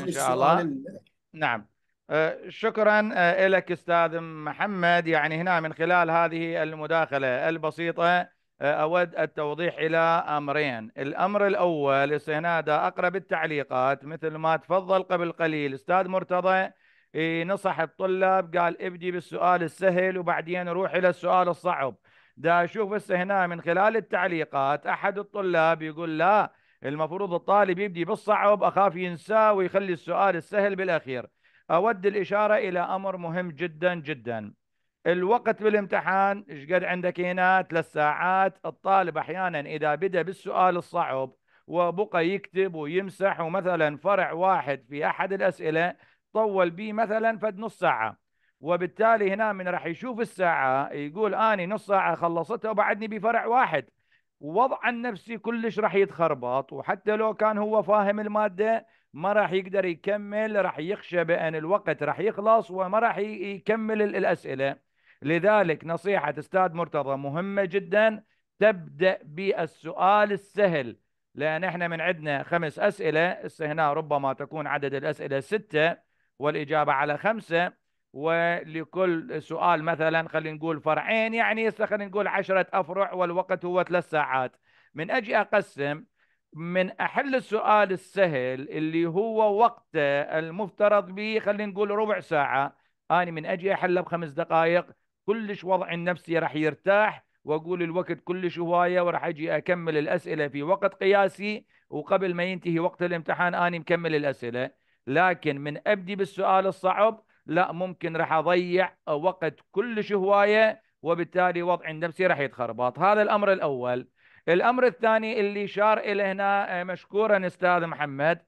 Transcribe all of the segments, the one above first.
ان شاء الله نعم أه، شكرا أه، لك استاذ محمد يعني هنا من خلال هذه المداخله البسيطه أه، اود التوضيح الى امرين الامر الاول استنادى اقرب التعليقات مثل ما تفضل قبل قليل استاذ مرتضى نصح الطلاب قال ابدي بالسؤال السهل وبعدين روح الى السؤال الصعب دا اشوف هسه هنا من خلال التعليقات احد الطلاب يقول لا المفروض الطالب يبدي بالصعب أخاف ينساه ويخلي السؤال السهل بالأخير أود الإشارة إلى أمر مهم جدا جدا الوقت بالامتحان ايش قد عندك هنا ثلاث ساعات الطالب احيانا اذا بدا بالسؤال الصعب وبقى يكتب ويمسح ومثلا فرع واحد في احد الاسئله طول به مثلا فد نص ساعه وبالتالي هنا من راح يشوف الساعه يقول اني نص ساعه خلصتها وبعدني بفرع واحد ووضع النفسي كلش راح يتخربط وحتى لو كان هو فاهم المادة ما راح يقدر يكمل راح يخشى بأن الوقت راح يخلص وما راح يكمل الأسئلة لذلك نصيحة أستاذ مرتضى مهمة جدا تبدأ بالسؤال السهل لأن احنا من عندنا خمس أسئلة هنا ربما تكون عدد الأسئلة ستة والإجابة على خمسة ولكل سؤال مثلا خلينا نقول فرعين يعني هسه خلينا نقول عشرة أفرع والوقت هو ثلاث ساعات من أجي أقسم من أحل السؤال السهل اللي هو وقته المفترض به خلينا نقول ربع ساعة أنا من أجي أحله بخمس دقائق كلش وضع النفسي راح يرتاح واقول الوقت كلش هوايه وراح اجي اكمل الاسئله في وقت قياسي وقبل ما ينتهي وقت الامتحان اني مكمل الاسئله لكن من ابدي بالسؤال الصعب لا ممكن راح اضيع وقت كلش هوايه وبالتالي وضع النفسي راح يتخربط هذا الامر الاول الامر الثاني اللي شار الى هنا آه، مشكورا استاذ محمد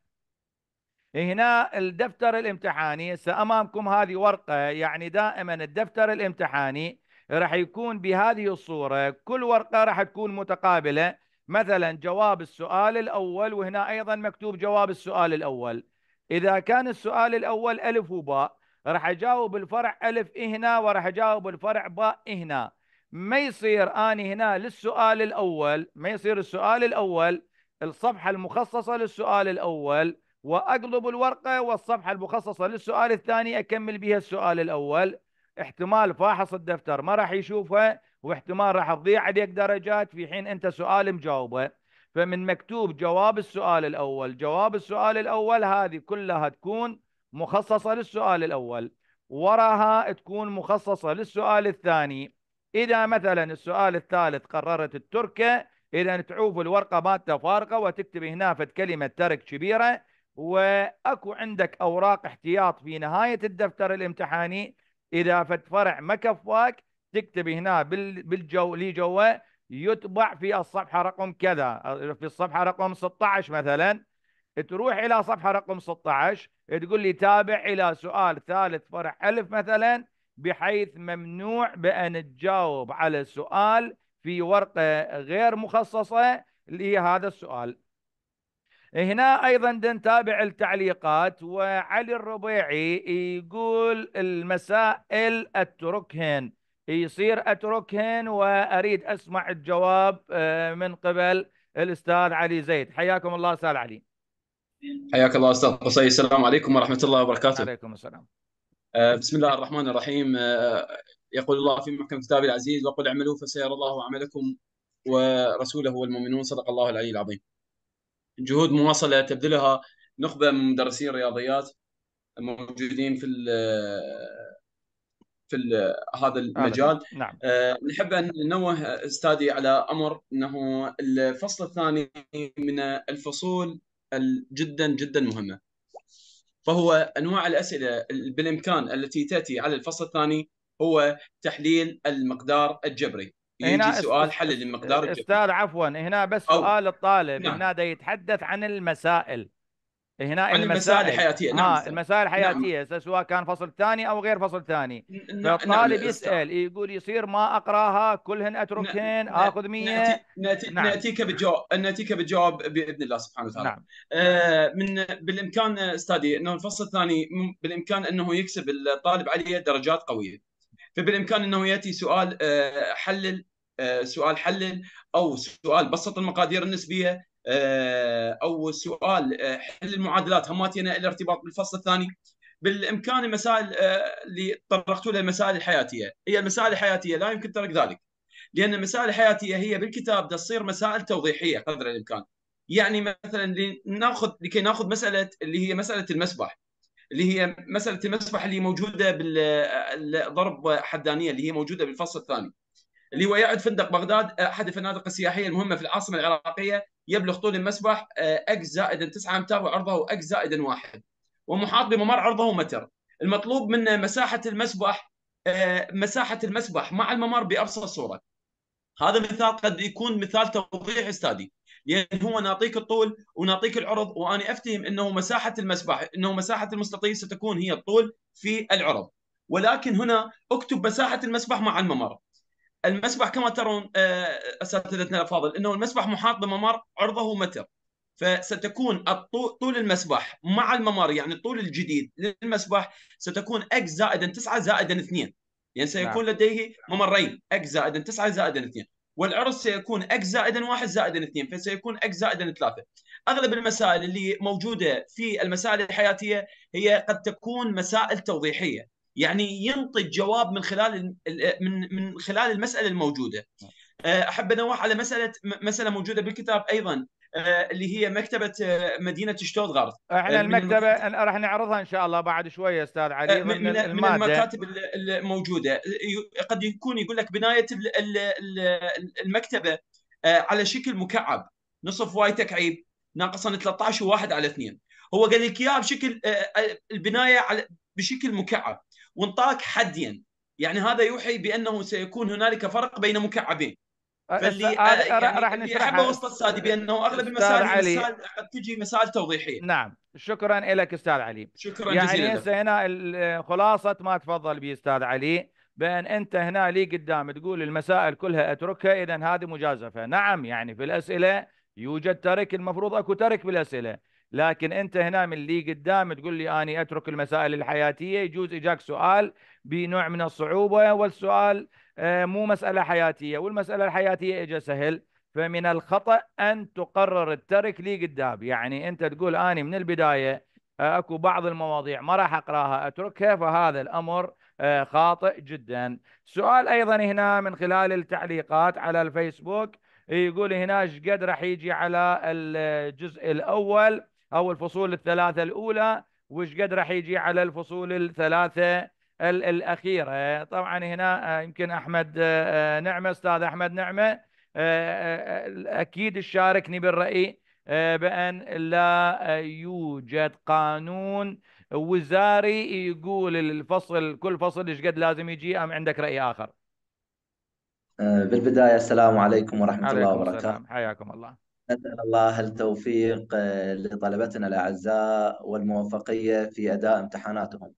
هنا الدفتر الامتحاني سامامكم هذه ورقه يعني دائما الدفتر الامتحاني راح يكون بهذه الصوره كل ورقه راح تكون متقابله مثلا جواب السؤال الاول وهنا ايضا مكتوب جواب السؤال الاول اذا كان السؤال الاول الف وباء راح اجاوب الفرع الف هنا وراح اجاوب الفرع باء هنا ما يصير اني هنا للسؤال الاول ما يصير السؤال الاول الصفحه المخصصه للسؤال الاول واقلب الورقه والصفحه المخصصه للسؤال الثاني اكمل بها السؤال الاول احتمال فاحص الدفتر ما راح يشوفها واحتمال راح تضيع عليك درجات في حين انت سؤال مجاوبه فمن مكتوب جواب السؤال الاول جواب السؤال الاول هذه كلها تكون مخصصة للسؤال الأول وراها تكون مخصصة للسؤال الثاني إذا مثلا السؤال الثالث قررت التركة إذا تعوف الورقة مالته فارقة وتكتب هنا فد كلمة ترك كبيرة وأكو عندك أوراق احتياط في نهاية الدفتر الامتحاني إذا فد فرع ما كفاك تكتب هنا بالجو لي جوا يطبع في الصفحة رقم كذا في الصفحة رقم 16 مثلا تروح الى صفحه رقم 16 تقول لي تابع الى سؤال ثالث فرع الف مثلا بحيث ممنوع بان تجاوب على سؤال في ورقه غير مخصصه لهذا السؤال. هنا ايضا نتابع التعليقات وعلي الربيعي يقول المسائل اتركهن يصير اتركهن واريد اسمع الجواب آه، من قبل الاستاذ علي زيد حياكم الله استاذ علي. حياك الله استاذ قصي السلام عليكم ورحمه الله وبركاته. عليكم السلام. آه، بسم الله الرحمن الرحيم آه، يقول الله في محكم كتابه العزيز وقل اعملوا فسيرى الله عملكم ورسوله والمؤمنون صدق الله العلي العظيم. جهود مواصله تبذلها نخبه من مدرسين الرياضيات الموجودين في في هذا آه، المجال نعم نحب ان ننوه استاذي على امر انه الفصل الثاني من الفصول جدا جدا مهمه فهو انواع الاسئله بالامكان التي تاتي على الفصل الثاني هو تحليل المقدار الجبري هنا سؤال حلل المقدار الجبري استاذ عفوا هنا بس سؤال الطالب نعم. هنا يتحدث عن المسائل هنا المسائل الحياتيه نعم آه المسائل نعم. الحياتيه نعم. سواء كان فصل ثاني او غير فصل ثاني نعم. الطالب نعم. يسال يقول يصير ما اقراها كلهن اتركهن نعم. اخذ 100 نأتي... نأتي... نعم. ناتيك بالجواب ناتيك بالجواب باذن الله سبحانه وتعالى نعم. آه من بالامكان استاذي انه الفصل الثاني بالامكان انه يكسب الطالب عليه درجات قويه فبالامكان انه ياتي سؤال آه حلل آه، سؤال حلل او سؤال بسط المقادير النسبيه آه، او سؤال آه، حل المعادلات هماتينا الارتباط بالفصل الثاني بالامكان المسائل آه، اللي طرقت لها المسائل الحياتيه هي المسائل الحياتيه لا يمكن ترك ذلك لان المسائل الحياتيه هي بالكتاب تصير مسائل توضيحيه قدر الامكان يعني مثلا لناخذ لكي ناخذ مساله اللي هي مساله المسبح اللي هي مساله المسبح اللي موجوده بالضرب حدانيه اللي هي موجوده بالفصل الثاني اللي هو يعد فندق بغداد آه، احد الفنادق السياحيه المهمه في العاصمه العراقيه يبلغ طول المسبح اكس آه، زائد 9 امتار وعرضه اكس زائد واحد ومحاط بممر عرضه متر المطلوب من مساحه المسبح آه، مساحه المسبح مع الممر بابسط صوره هذا مثال قد يكون مثال توضيح استاذي لان هو نعطيك الطول ونعطيك العرض وانا افتهم انه مساحه المسبح انه مساحه المستطيل ستكون هي الطول في العرض ولكن هنا اكتب مساحه المسبح مع الممر المسبح كما ترون آه، اساتذتنا الافاضل انه المسبح محاط بممر عرضه متر فستكون طول المسبح مع الممر يعني الطول الجديد للمسبح ستكون اكس زائدا 9 زائدا 2 يعني نعم. سيكون لديه ممرين اكس زائدا 9 زائدا 2 والعرض سيكون اكس زائدا 1 زائدا 2 فسيكون اكس زائدا 3 اغلب المسائل اللي موجوده في المسائل الحياتيه هي قد تكون مسائل توضيحيه يعني ينطي الجواب من خلال من من خلال المساله الموجوده نعم. آه، احب انوه على مساله مساله موجوده بالكتاب ايضا آه، اللي هي مكتبه آه، مدينه شتوتغارت احنا المكتبه المكتب... راح نعرضها ان شاء الله بعد شويه استاذ علي من, من, من المكاتب الموجوده قد يكون يقول لك بنايه المكتبه على شكل مكعب نصف واي تكعيب ناقصا 13 وواحد على اثنين هو قال لك اياها بشكل البنايه على بشكل مكعب وانطاك حديا يعني هذا يوحي بانه سيكون هنالك فرق بين مكعبين فاللي آه، يعني راح نشرحها وسط السادي بانه اغلب المسائل قد تجي مسائل توضيحيه نعم شكرا لك استاذ علي شكرا يعني جزيلا يعني هنا خلاصه ما تفضل به استاذ علي بان انت هنا لي قدام تقول المسائل كلها اتركها اذا هذه مجازفه نعم يعني في الاسئله يوجد ترك المفروض اكو ترك بالاسئله لكن انت هنا من اللي قدام تقول لي اني اترك المسائل الحياتيه يجوز اجاك سؤال بنوع من الصعوبه والسؤال آه، مو مساله حياتيه والمساله الحياتيه اجا سهل فمن الخطا ان تقرر الترك لي قدام يعني انت تقول اني من البدايه آه، اكو بعض المواضيع ما راح اقراها اتركها فهذا الامر آه، خاطئ جدا سؤال ايضا هنا من خلال التعليقات على الفيسبوك يقول هنا ايش قد راح يجي على الجزء الاول أو الفصول الثلاثة الأولى وش قد راح يجي على الفصول الثلاثة الأخيرة طبعا هنا آه، يمكن أحمد آه، آه، نعمة أستاذ أحمد نعمة أكيد شاركني بالرأي بأن لا يوجد قانون وزاري يقول الفصل كل فصل ايش قد لازم يجي أم عندك رأي آخر؟ بالبداية السلام عليكم ورحمة عليكم الله وبركاته حياكم الله نسأل الله التوفيق آه، لطلبتنا الأعزاء والموفقية في أداء امتحاناتهم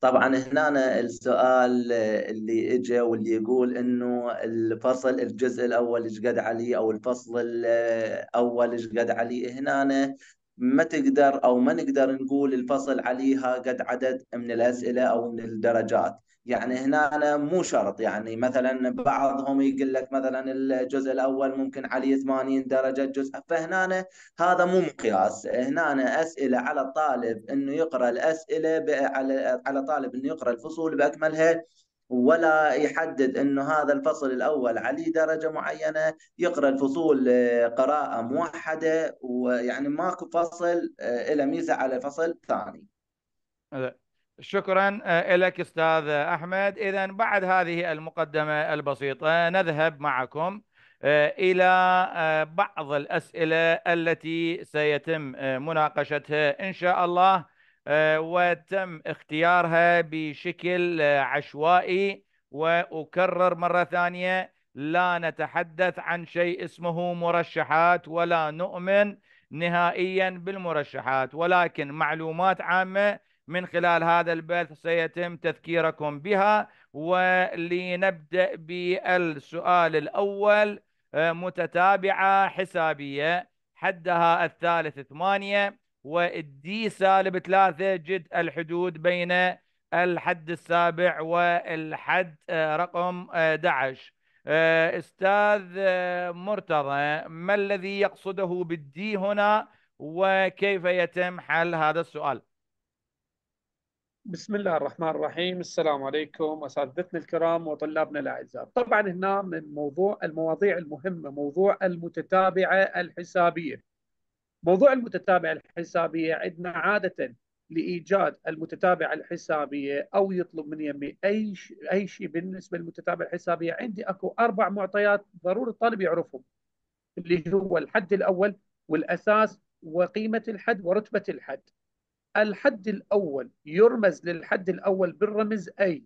طبعا هنا السؤال آه، اللي اجى واللي يقول انه الفصل الجزء الاول ايش قد عليه او الفصل آه، الاول ايش قد عليه هنا ما تقدر او ما نقدر نقول الفصل عليها قد عدد من الاسئله او من الدرجات يعني هنا أنا مو شرط يعني مثلا بعضهم يقول لك مثلا الجزء الاول ممكن عليه 80 درجه الجزء فهنا أنا هذا مو مقياس هنا أنا اسئله على الطالب انه يقرا الاسئله على على طالب انه يقرا الفصول باكملها ولا يحدد انه هذا الفصل الاول عليه درجه معينه يقرا الفصول آه، قراءه موحده ويعني ماكو فصل له آه، ميزه على فصل ثاني شكرا آه، لك استاذ احمد اذا بعد هذه المقدمه البسيطه نذهب معكم آه، الى آه، بعض الاسئله التي سيتم مناقشتها ان شاء الله وتم اختيارها بشكل عشوائي واكرر مره ثانيه لا نتحدث عن شيء اسمه مرشحات ولا نؤمن نهائيا بالمرشحات ولكن معلومات عامه من خلال هذا البث سيتم تذكيركم بها ولنبدأ بالسؤال الأول آه، متتابعة حسابية حدها الثالث ثمانية والدي سالب ثلاثة جد الحدود بين الحد السابع والحد آه، رقم 11 آه، استاذ مرتضى ما الذي يقصده بالدي هنا وكيف يتم حل هذا السؤال بسم الله الرحمن الرحيم السلام عليكم أساتذتنا الكرام وطلابنا الأعزاء طبعا هنا من موضوع المواضيع المهمة موضوع المتتابعة الحسابية موضوع المتتابعة الحسابية عندنا عادة لإيجاد المتتابعة الحسابية أو يطلب من يمي أي أي شيء بالنسبة للمتتابعة الحسابية عندي أكو أربع معطيات ضروري الطالب يعرفهم اللي هو الحد الأول والأساس وقيمة الحد ورتبة الحد الحد الأول يرمز للحد الأول بالرمز أي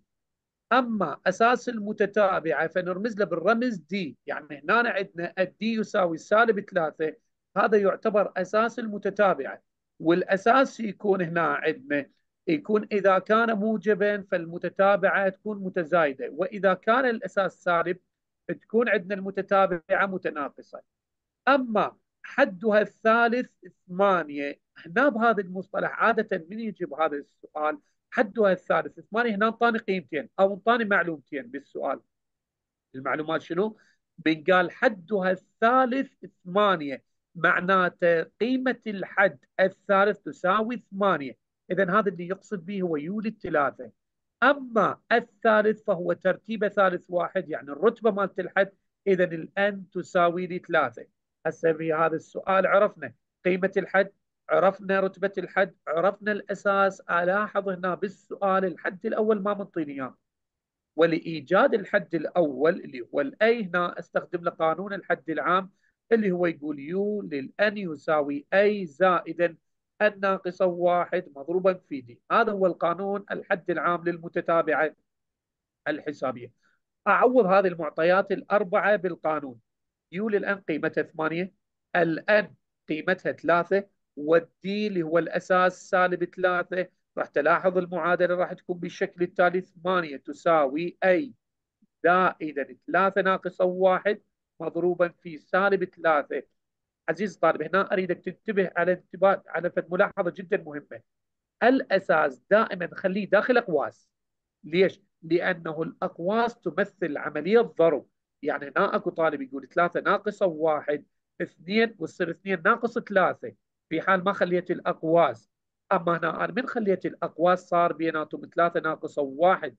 أما أساس المتتابعة فنرمز له بالرمز دي يعني هنا عندنا الدي يساوي سالب ثلاثة هذا يعتبر أساس المتتابعة والأساس يكون هنا عندنا يكون إذا كان موجبا فالمتتابعة تكون متزايدة وإذا كان الأساس سالب تكون عندنا المتتابعة متناقصة أما حدها الثالث ثمانية هنا بهذا المصطلح عاده من يجي بهذا السؤال حدها الثالث ثمانية هنا انطاني قيمتين او انطاني معلومتين بالسؤال المعلومات شنو؟ بنقال حدها الثالث ثمانية معناته قيمة الحد الثالث تساوي ثمانية إذا هذا اللي يقصد به هو يولد ثلاثة أما الثالث فهو ترتيبه ثالث واحد يعني الرتبة مالت الحد إذا الآن تساوي لي ثلاثة هسه في هذا السؤال عرفنا قيمة الحد عرفنا رتبة الحد عرفنا الأساس ألاحظ هنا بالسؤال الحد الأول ما منطيني إياه ولإيجاد الحد الأول اللي هو الأي هنا أستخدم لقانون الحد العام اللي هو يقول يو للأن يساوي أي زائدا الناقصة واحد مضروبا في دي هذا هو القانون الحد العام للمتتابعة الحسابية أعوض هذه المعطيات الأربعة بالقانون يو للأن قيمتها ثمانية الأن قيمتها ثلاثة والدي اللي هو الأساس سالب 3 راح تلاحظ المعادلة راح تكون بالشكل التالي 8 تساوي أي زائدا 3 ناقصا 1 مضروبا في سالب 3 عزيزي الطالب هنا أريدك تنتبه على انتباه على فد ملاحظة جدا مهمة الأساس دائما خليه داخل أقواس ليش؟ لأنه الأقواس تمثل عملية ضرب يعني هنا اكو طالب يقول 3 ناقصة 1 2 وتصير 2 ناقص 3 في حال ما خليت الاقواس اما هنا انا من خليت الاقواس صار بيناتهم ثلاثه ناقص واحد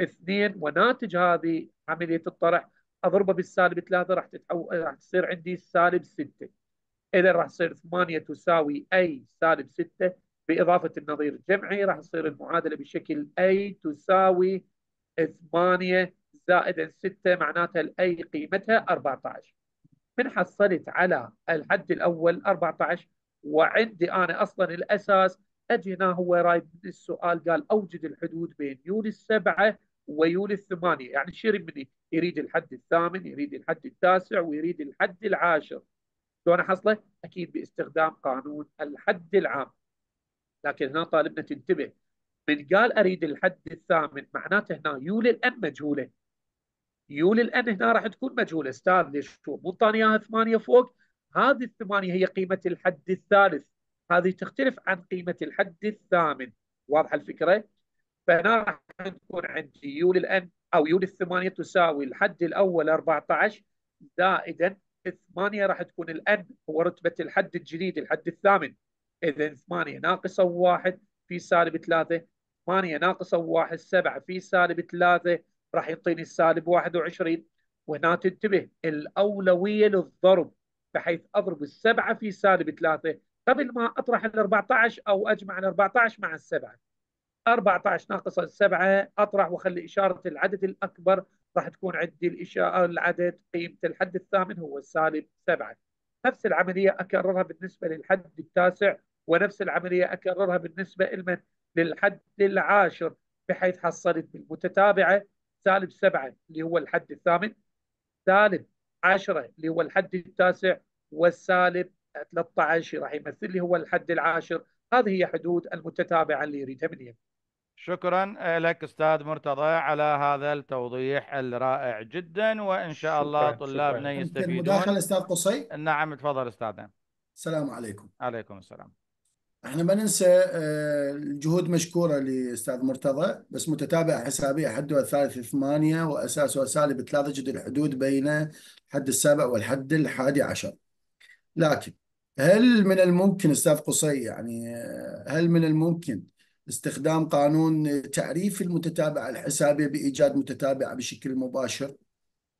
اثنين وناتج هذه عمليه الطرح اضربه بالسالب ثلاثه راح تتحول راح تصير عندي سالب سته اذا راح تصير 8 تساوي اي سالب 6 باضافه النظير الجمعي راح تصير المعادله بشكل اي تساوي 8 زائد 6 معناتها الاي قيمتها 14 من حصلت على الحد الاول 14 وعندي انا اصلا الاساس اجينا هو رايد السؤال قال اوجد الحدود بين يولي السبعه ويولي الثمانيه يعني شرب مني يريد الحد الثامن يريد الحد التاسع ويريد الحد العاشر شلون احصله؟ اكيد باستخدام قانون الحد العام لكن هنا طالبنا تنتبه من قال اريد الحد الثامن معناته هنا يولي الان مجهوله يولي الان هنا راح تكون مجهوله استاذ ليش مو طاني اياها ثمانيه فوق هذه الثمانية هي قيمة الحد الثالث هذه تختلف عن قيمة الحد الثامن واضحة الفكرة؟ فهنا راح نكون عندي يو للان أو يو للثمانية تساوي الحد الأول 14 زائدا الثمانية راح تكون الان هو رتبة الحد الجديد الحد الثامن إذا ثمانية ناقصة واحد في سالب ثلاثة 8 ناقصة واحد 7 في سالب ثلاثة راح يعطيني السالب 21 وهنا تنتبه الأولوية للضرب بحيث اضرب السبعه في سالب ثلاثه قبل ما اطرح ال 14 او اجمع ال 14 مع السبعه. 14 ناقص السبعه اطرح واخلي اشاره العدد الاكبر راح تكون عندي الاشاره العدد قيمه الحد الثامن هو سالب سبعه. نفس العمليه اكررها بالنسبه للحد التاسع ونفس العمليه اكررها بالنسبه لمن؟ للحد العاشر بحيث حصلت بالمتتابعه سالب سبعه اللي هو الحد الثامن سالب 10 اللي هو الحد التاسع والسالب 13 راح يمثل لي هو الحد العاشر هذه هي حدود المتتابعة اللي يريدها من يمين شكرا لك استاذ مرتضى على هذا التوضيح الرائع جدا وان شاء الله طلابنا يستفيدون مداخله استاذ قصي نعم تفضل استاذنا السلام عليكم عليكم السلام احنا ما ننسى آه، الجهود مشكوره لاستاذ مرتضى بس متتابعه حسابيه حده الثالث ثمانيه واساس سالب ثلاثه جد الحدود بين الحد السابع والحد الحادي عشر. لكن هل من الممكن استاذ قصي يعني آه، هل من الممكن استخدام قانون تعريف المتتابعه الحسابيه بايجاد متتابعه بشكل مباشر؟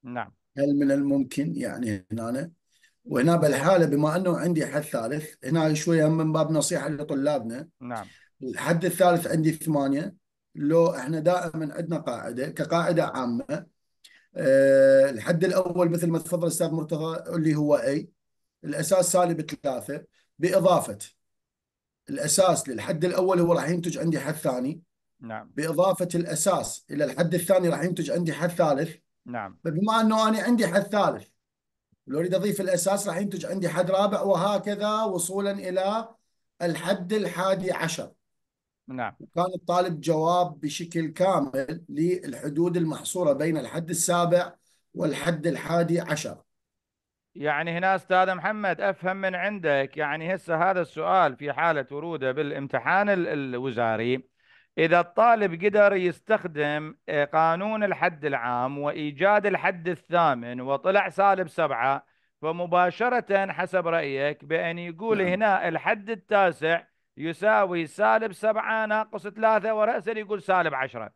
نعم. هل من الممكن يعني هنا وهنا بالحاله بما انه عندي حد ثالث هنا شويه من باب نصيحه لطلابنا نعم الحد الثالث عندي ثمانيه لو احنا دائما عندنا قاعده كقاعده عامه أه الحد الاول مثل ما تفضل استاذ مرتضى اللي هو اي الاساس سالب ثلاثه باضافه الاساس للحد الاول هو راح ينتج عندي حد ثاني نعم باضافه الاساس الى الحد الثاني راح ينتج عندي حد ثالث نعم فبما انه انا عندي حد ثالث لو اريد أضيف الأساس راح ينتج عندي حد رابع وهكذا وصولا إلى الحد الحادي عشر نعم وكان الطالب جواب بشكل كامل للحدود المحصورة بين الحد السابع والحد الحادي عشر يعني هنا استاذ محمد افهم من عندك يعني هسه هذا السؤال في حاله وروده بالامتحان الوزاري إذا الطالب قدر يستخدم آه، قانون الحد العام وإيجاد الحد الثامن وطلع سالب سبعة فمباشرة حسب رأيك بأن يقول نعم. هنا الحد التاسع يساوي سالب سبعة ناقص ثلاثة ورأسا يقول سالب عشرة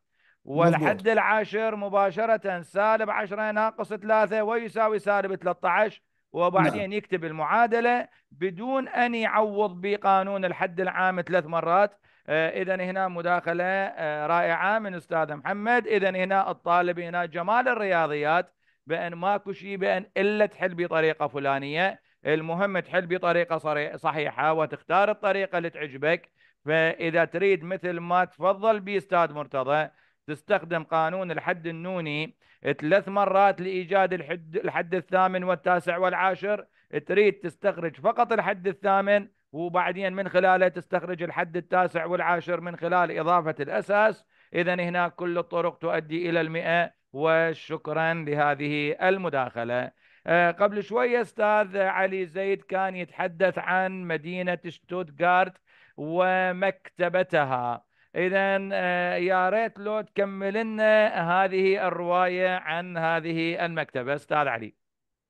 والحد العاشر مباشرة سالب عشرة ناقص ثلاثة ويساوي سالب 13 وبعدين نعم. يكتب المعادلة بدون أن يعوض بقانون الحد العام ثلاث مرات آه، اذا هنا مداخله آه، رائعه من استاذ محمد اذا هنا الطالب هنا جمال الرياضيات بان ماكو شيء بان الا تحل بطريقه فلانيه المهم تحل بطريقه صحيحه وتختار الطريقه اللي تعجبك فاذا تريد مثل ما تفضل به استاذ مرتضى تستخدم قانون الحد النوني ثلاث مرات لايجاد الحد الحد الثامن والتاسع والعاشر تريد تستخرج فقط الحد الثامن وبعدين من خلاله تستخرج الحد التاسع والعاشر من خلال إضافة الأساس إذا هناك كل الطرق تؤدي إلى المئة وشكرا لهذه المداخلة آه، قبل شوية أستاذ علي زيد كان يتحدث عن مدينة شتوتغارت ومكتبتها إذا آه، يا ريت لو تكمل لنا هذه الرواية عن هذه المكتبة أستاذ علي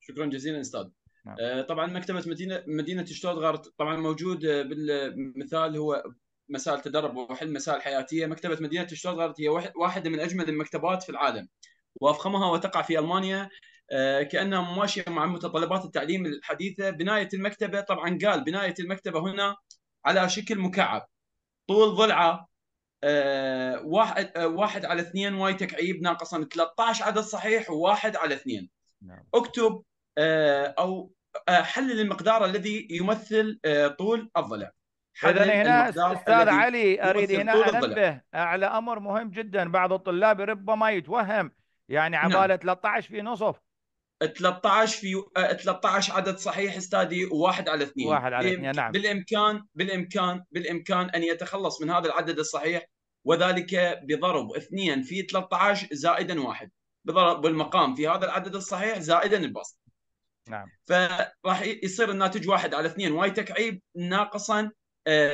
شكرا جزيلا أستاذ نعم. آه، طبعا مكتبه مدينه مدينه شتوتغارت طبعا موجود آه، بالمثال هو مسائل تدرب وحل مسائل حياتيه مكتبه مدينه شتوتغارت هي واحده من اجمل المكتبات في العالم وافخمها وتقع في المانيا آه، كانها مماشيه مع متطلبات التعليم الحديثه بنايه المكتبه طبعا قال بنايه المكتبه هنا على شكل مكعب طول ضلعه واحد واحد على اثنين واي تكعيب ناقصا 13 عدد صحيح وواحد على اثنين نعم. اكتب او آه، حلل المقدار الذي يمثل آه، طول الضلع اذا هنا استاذ علي اريد هنا انبه على امر مهم جدا بعض الطلاب ربما يتوهم يعني عباله نعم. 13 في نصف 13 في 13 آه، عدد صحيح استاذي واحد على اثنين واحد على إيه، اثنين نعم بالامكان بالامكان بالامكان ان يتخلص من هذا العدد الصحيح وذلك بضرب اثنين في 13 زائدا واحد بضرب المقام في هذا العدد الصحيح زائدا البسط نعم فراح يصير الناتج واحد على اثنين واي تكعيب ناقصا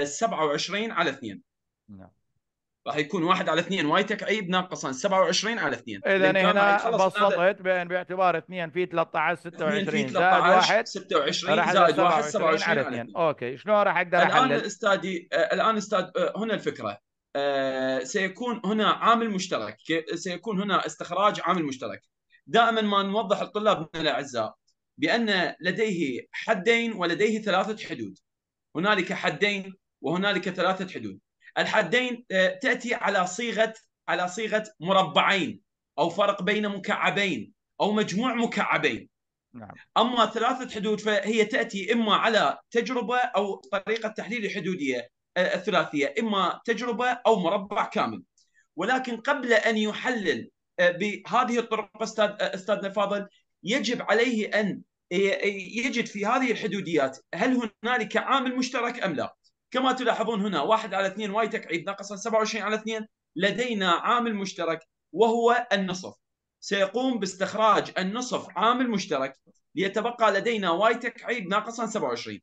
27 آه، على اثنين نعم راح يكون واحد على اثنين واي تكعيب ناقصا 27 على اثنين اذا هنا بسطت بان باعتبار اثنين في 13 26 في زائد واحد 26 زائد واحد 27 على اثنين اوكي شلون راح اقدر احلل؟ الان استاذي آه، الان استاذ آه، هنا الفكره سيكون هنا عامل مشترك سيكون هنا استخراج عامل مشترك دائما ما نوضح الطلاب من الاعزاء بان لديه حدين ولديه ثلاثه حدود هنالك حدين وهنالك ثلاثه حدود الحدين آه، تاتي على صيغه على صيغه مربعين او فرق بين مكعبين او مجموع مكعبين نعم. اما ثلاثه حدود فهي تاتي اما على تجربه او طريقه تحليل الحدوديه آه، الثلاثيه اما تجربه او مربع كامل ولكن قبل ان يحلل آه، بهذه الطرق استاذ استاذنا فاضل يجب عليه ان يجد في هذه الحدوديات هل هنالك عامل مشترك ام لا؟ كما تلاحظون هنا واحد على اثنين واي تكعيب ناقصا 27 على اثنين لدينا عامل مشترك وهو النصف سيقوم باستخراج النصف عامل مشترك ليتبقى لدينا واي تكعيب ناقصا 27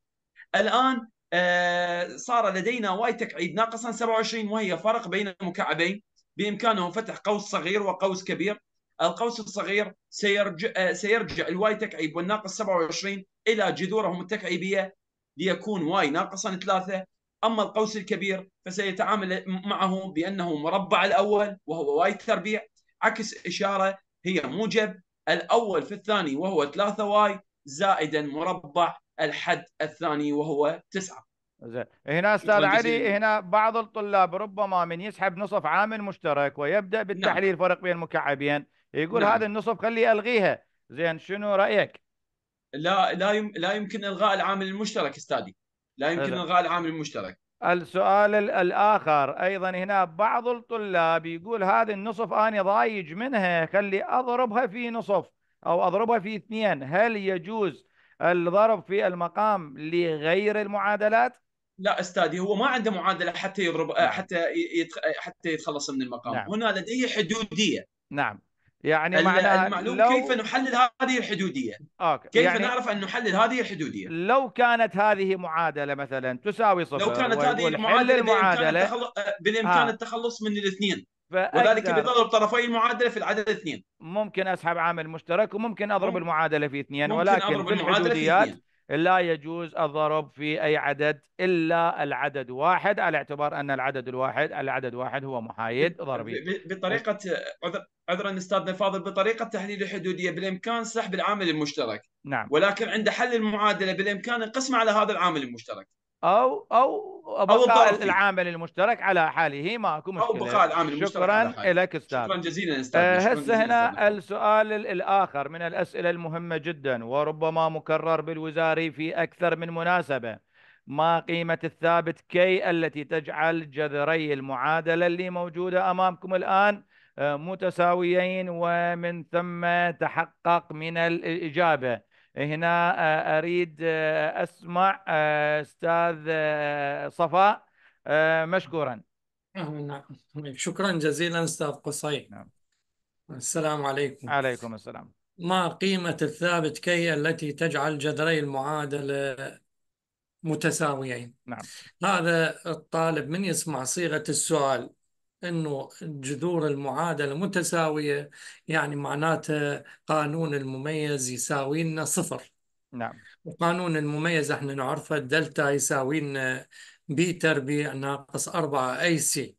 الان آه، صار لدينا واي تكعيب ناقصا 27 وهي فرق بين مكعبين بامكانهم فتح قوس صغير وقوس كبير القوس الصغير سيرجع آه، سيرجع الواي تكعيب والناقص 27 الى جذورهم التكعيبيه ليكون واي ناقصا ثلاثه اما القوس الكبير فسيتعامل معه بانه مربع الاول وهو واي تربيع عكس اشاره هي موجب الاول في الثاني وهو 3 واي زائدا مربع الحد الثاني وهو 9 زين هنا استاذ علي هنا بعض الطلاب ربما من يسحب نصف عامل مشترك ويبدا نعم. بالتحليل نعم. فرق بين المكعبين يقول نعم. هذه النصف خليه الغيها زين شنو رايك لا لا يم... لا يمكن الغاء العامل المشترك استاذي لا يمكن الغاء العامل المشترك السؤال الاخر ايضا هنا بعض الطلاب يقول هذه النصف انا ضايج منها خلي اضربها في نصف او اضربها في اثنين هل يجوز الضرب في المقام لغير المعادلات لا استاذي هو ما عنده معادله حتى يضرب نعم. حتى حتى يتخلص من المقام نعم. هنا لديه حدوديه نعم يعني معناها المعلوم لو... كيف نحلل هذه الحدوديه أوكي. كيف يعني... نعرف ان نحلل هذه الحدوديه لو كانت هذه معادله مثلا تساوي صفر لو كانت هذه المعادله بامكان التخلص, آه، بإمكان آه. التخلص من الاثنين فأكثر. وذلك بضرب طرفي المعادله في العدد اثنين ممكن اسحب عامل مشترك وممكن اضرب ممكن المعادله في اثنين ولكن في الحدوديات في لا يجوز الضرب في أي عدد إلا العدد واحد على اعتبار أن العدد الواحد العدد واحد هو محايد ضربي بطريقة عذرا أستاذنا فاضل بطريقة تحليل الحدودية بالإمكان سحب العامل المشترك نعم ولكن عند حل المعادلة بالإمكان القسم على هذا العامل المشترك أو أو بقاء العامل المشترك على حاله ما اكو مشكله او بقاء العامل المشترك شكرا لك استاذ شكرا جزيلا استاذ آه، هسه هنا السؤال الاخر من الاسئله المهمه جدا وربما مكرر بالوزاري في اكثر من مناسبه ما قيمه الثابت كي التي تجعل جذري المعادله اللي موجوده امامكم الان آه، متساويين ومن ثم تحقق من الاجابه هنا آه، اريد آه، اسمع آه، استاذ صفاء مشكورا نعم. طيب، شكرا جزيلا استاذ قصي نعم. السلام عليكم عليكم السلام ما قيمة الثابت كي التي تجعل جذري المعادلة متساويين نعم. هذا الطالب من يسمع صيغة السؤال انه جذور المعادله متساويه يعني معناته قانون المميز يساوي لنا صفر نعم وقانون المميز احنا نعرفه دلتا يساوي لنا بي تربيع ناقص 4 اي سي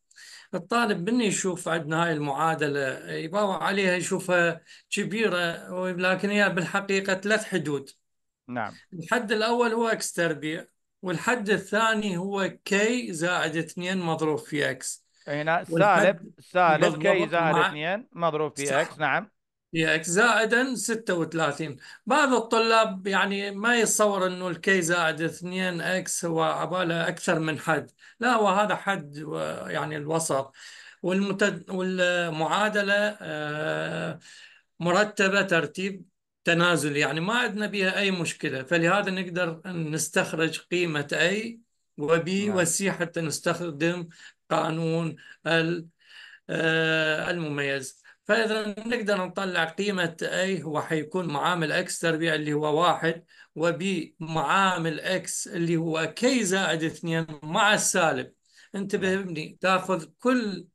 الطالب من يشوف عندنا هاي المعادله يباوع عليها يشوفها كبيره لكن هي بالحقيقه ثلاث حدود نعم الحد الاول هو اكس تربيع والحد الثاني هو كي زائد 2 مضروب في اكس هنا إيه، نعم، سالب سالب كي زائد 2 مضروب في اكس نعم في اكس زائدا 36 بعض الطلاب يعني ما يتصور انه الكي زائد 2 اكس هو عباله اكثر من حد لا وهذا حد يعني الوسط والمتد... والمعادله آه، مرتبه ترتيب تنازلي يعني ما عندنا بها اي مشكله فلهذا نقدر نستخرج قيمه اي وبي وسي حتى نستخدم قانون آه، المميز فاذا نقدر نطلع قيمه A هو حيكون معامل X تربيع اللي هو واحد وB معامل X اللي هو كي زائد اثنين مع السالب انتبه نعم. ابني تاخذ كل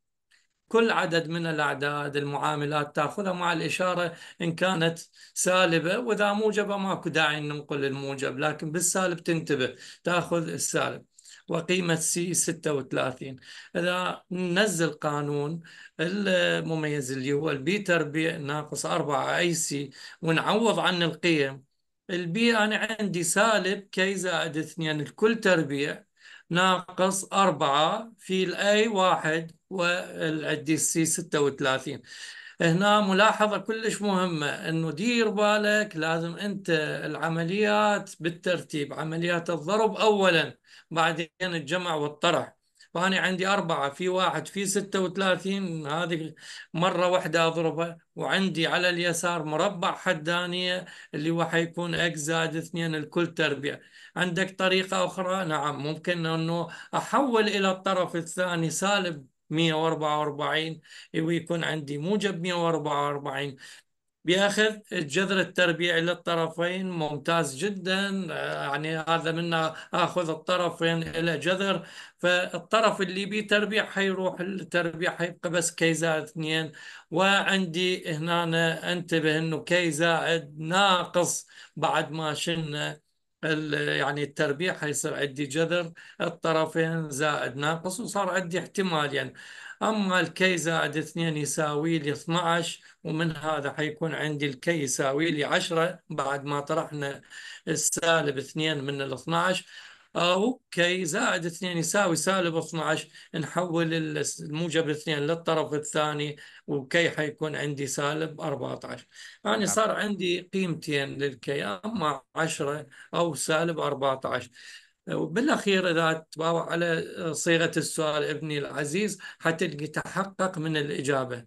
كل عدد من الأعداد المعاملات تأخذها مع الإشارة إن كانت سالبة وإذا موجبة ماكو داعي ننقل الموجب لكن بالسالب تنتبه تأخذ السالب وقيمة سي 36 إذا ننزل قانون المميز اللي هو البي تربيع ناقص 4 أي سي ونعوض عن القيم البي أنا عندي سالب كي زائد 2 الكل تربيع ناقص 4 في الاي واحد والعدي سي 36 هنا ملاحظة كلش مهمة انه دير بالك لازم انت العمليات بالترتيب عمليات الضرب اولا بعدين الجمع والطرح فأنا عندي أربعة في واحد في ستة وثلاثين هذه مرة واحدة أضربها وعندي على اليسار مربع حدانية اللي هو حيكون x زائد اثنين الكل تربيع عندك طريقة أخرى نعم ممكن أنه أحول إلى الطرف الثاني سالب 144 ويكون عندي موجب 144 بياخذ جذر التربيع للطرفين ممتاز جدا آه، يعني هذا منا أخذ الطرفين إلى جذر فالطرف اللي بيه تربيع حيروح التربيع حيبقى بس كي زائد اثنين وعندي هنا انتبه أنه كي زائد ناقص بعد ما شلنا يعني التربيع حيصير عندي جذر الطرفين زائد ناقص وصار عندي احتمال يعني أما الكي زائد 2 يساوي لي 12 ومن هذا حيكون عندي الكي يساوي لي 10 بعد ما طرحنا السالب 2 من ال 12 أو كي زائد 2 يساوي سالب 12 نحول الموجب 2 للطرف الثاني وكي حيكون عندي سالب 14 يعني صار عندي قيمتين للكي أما 10 أو سالب 14 وبالاخير اذا تباوع على صيغه السؤال ابني العزيز حتى تحقق من الاجابه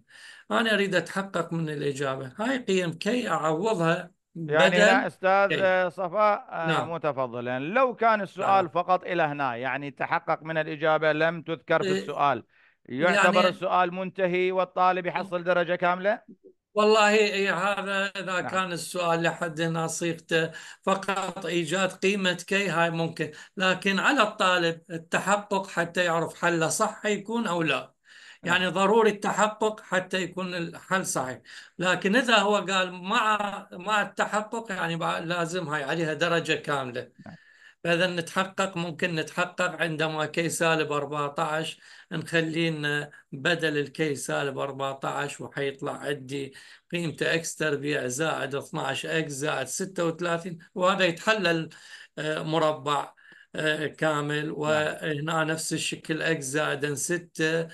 انا اريد اتحقق من الاجابه هاي قيم كي اعوضها يعني يا استاذ كي. صفاء آه، نعم. متفضلا لو كان السؤال نعم. فقط الى هنا يعني تحقق من الاجابه لم تذكر في إيه، السؤال يعتبر يعني السؤال منتهي والطالب يحصل درجه كامله والله إيه، هذا اذا نعم. كان السؤال لحد صيغته فقط ايجاد قيمه كي هاي ممكن لكن على الطالب التحقق حتى يعرف حله صح يكون او لا نعم. يعني ضروري التحقق حتى يكون الحل صحيح لكن اذا هو قال مع مع التحقق يعني لازم هاي عليها درجه كامله نعم. فاذا نتحقق ممكن نتحقق عندما كي سالب 14 نخلينا بدل الكي سالب 14 وحيطلع عندي قيمته اكس تربيع زائد 12 اكس زائد 36 وهذا يتحلل آه، مربع آه، كامل نعم. وهنا نفس الشكل اكس زائد 6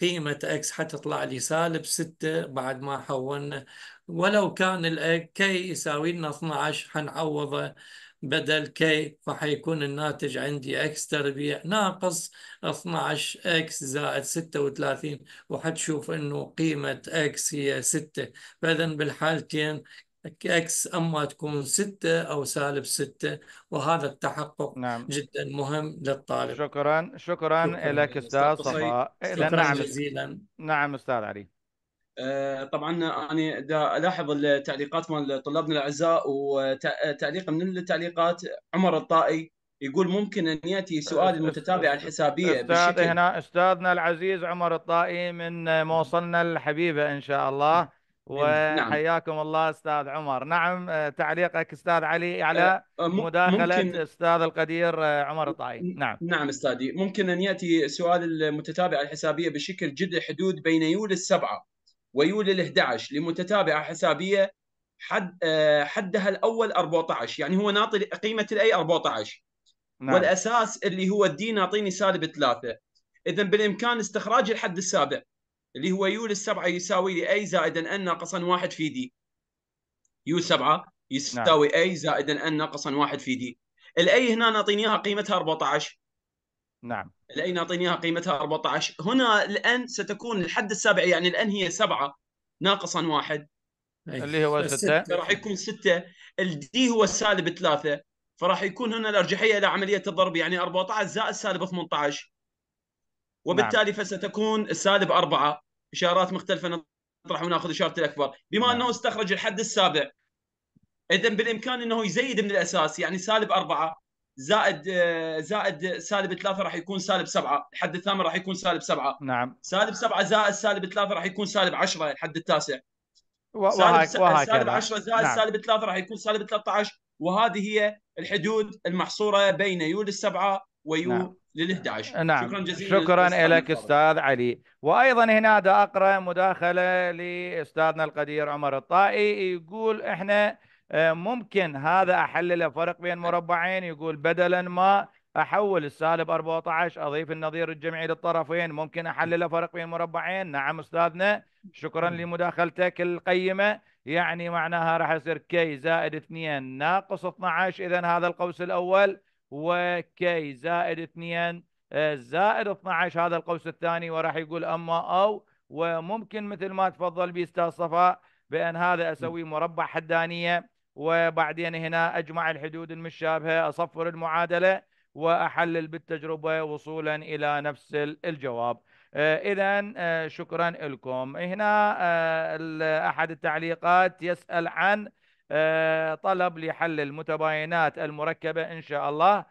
قيمة اكس حتطلع لي سالب 6 بعد ما حولنا ولو كان الكي يساوي لنا 12 حنعوضه بدل كي فحيكون الناتج عندي اكس تربيع ناقص 12 اكس زائد 36 وحتشوف انه قيمة اكس هي 6 فاذا بالحالتين اكس اما تكون 6 او سالب 6 وهذا التحقق نعم. جدا مهم للطالب شكرا شكرا, شكرا لك استاذ صفاء شكرا نعم. جزيلا نعم استاذ علي آه، طبعا انا دا الاحظ التعليقات مال طلابنا الاعزاء وتعليق من التعليقات عمر الطائي يقول ممكن ان ياتي سؤال المتتابعه الحسابيه استاذ هنا استاذنا العزيز عمر الطائي من موصلنا الحبيبه ان شاء الله نعم. وحياكم نعم. الله استاذ عمر نعم آه، تعليقك استاذ علي على آه، مداخله ممكن... استاذ القدير عمر الطائي نعم نعم استاذي ممكن ان ياتي سؤال المتتابعه الحسابيه بشكل جد حدود بين يوليو السبعه ويوليو 11 لمتتابعه حسابيه حد آه، حدها الاول 14 يعني هو ناطي قيمه الاي 14 نعم. والاساس اللي هو الدي ناطيني سالب 3 اذا بالامكان استخراج الحد السابع اللي هو يو السبعة يساوي لي اي زائد ان ناقصا 1 في دي يو 7 يساوي نعم. اي زائد ان ناقصا 1 في دي الاي هنا نعطيني اياها قيمتها 14 نعم أعطيني إياها قيمتها 14 هنا الآن ستكون الحد السابع يعني الآن هي سبعة ناقصا واحد اللي هو ستة راح يكون ستة الدي هو السالب ثلاثة فراح يكون هنا الأرجحية إلى عملية الضرب يعني 14 زائد سالب 18 وبالتالي نعم. فستكون سالب أربعة إشارات مختلفة نطرح وناخذ إشارة الأكبر بما نعم. أنه استخرج الحد السابع إذا بالإمكان أنه يزيد من الأساس يعني سالب أربعة زائد آه، زائد سالب ثلاثه راح يكون سالب سبعه، الحد الثامن راح يكون سالب سبعه. نعم. سالب سبعه زائد سالب ثلاثه راح يكون سالب 10 الحد التاسع. وهكذا سالب 10 زائد نعم. سالب ثلاثه راح يكون سالب 13 وهذه هي الحدود المحصوره بين يو للسبعه ويو نعم. لل 11 نعم. شكرا جزيلا شكرا لك استاذ علي وايضا هنا اقرا مداخله لاستاذنا القدير عمر الطائي يقول احنا آه، ممكن هذا احلله فرق بين مربعين يقول بدلا ما احول السالب 14 اضيف النظير الجمعي للطرفين ممكن احلله فرق بين مربعين نعم استاذنا شكرا نعم. لمداخلتك القيمه يعني معناها راح يصير كي زائد 2 ناقص 12 اذا هذا القوس الاول وكي زائد 2 آه، زائد 12 هذا القوس الثاني وراح يقول اما او وممكن مثل ما تفضل به استاذ صفاء بان هذا اسوي مربع حدانيه وبعدين هنا أجمع الحدود المشابهة أصفر المعادلة وأحلل بالتجربة وصولا إلى نفس الجواب آه، إذا آه، شكرا لكم هنا آه، أحد التعليقات يسأل عن طلب لحل المتباينات المركبة إن شاء الله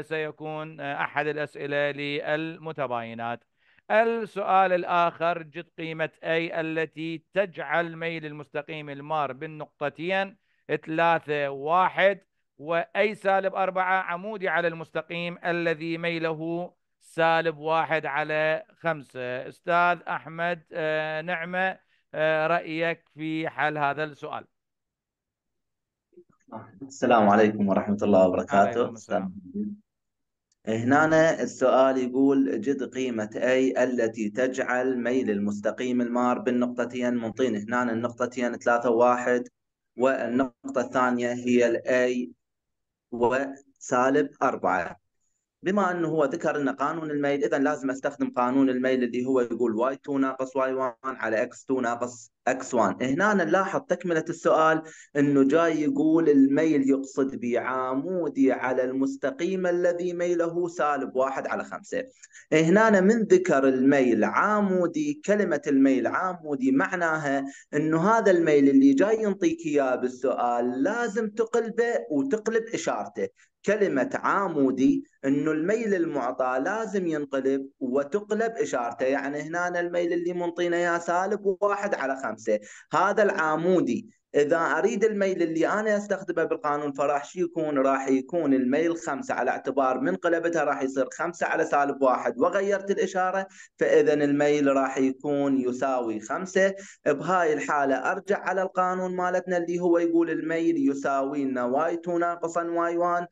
سيكون أحد الأسئلة للمتباينات السؤال الآخر جد قيمة اي التي تجعل ميل المستقيم المار بالنقطتين ثلاثة واحد وأي سالب أربعة عمودي على المستقيم الذي ميله سالب واحد على خمسة أستاذ أحمد آه، نعمة آه، رأيك في حل هذا السؤال السلام عليكم ورحمة الله وبركاته هنا السؤال يقول جد قيمة أي التي تجعل ميل المستقيم المار بالنقطتين منطين هنا النقطتين ثلاثة واحد والنقطة الثانية هي الأي وسالب أربعة بما انه هو ذكر ان قانون الميل اذا لازم استخدم قانون الميل اللي هو يقول واي 2 ناقص واي 1 على اكس 2 ناقص اكس 1 هنا نلاحظ تكمله السؤال انه جاي يقول الميل يقصد بعامودي على المستقيم الذي ميله سالب 1 على 5 هنا من ذكر الميل عامودي كلمه الميل عامودي معناها انه هذا الميل اللي جاي ينطيك اياه بالسؤال لازم تقلبه وتقلب اشارته كلمه عامودي انه الميل المعطى لازم ينقلب وتقلب اشارته يعني هنا الميل اللي منطينا يا سالب واحد على خمسه هذا العامودي اذا اريد الميل اللي انا استخدمه بالقانون فراح شو يكون راح يكون الميل خمسة على اعتبار من قلبتها راح يصير خمسة على سالب واحد وغيرت الاشارة فاذا الميل راح يكون يساوي خمسة بهاي الحالة ارجع على القانون مالتنا اللي هو يقول الميل يساوي لنا واي ناقصا واي وان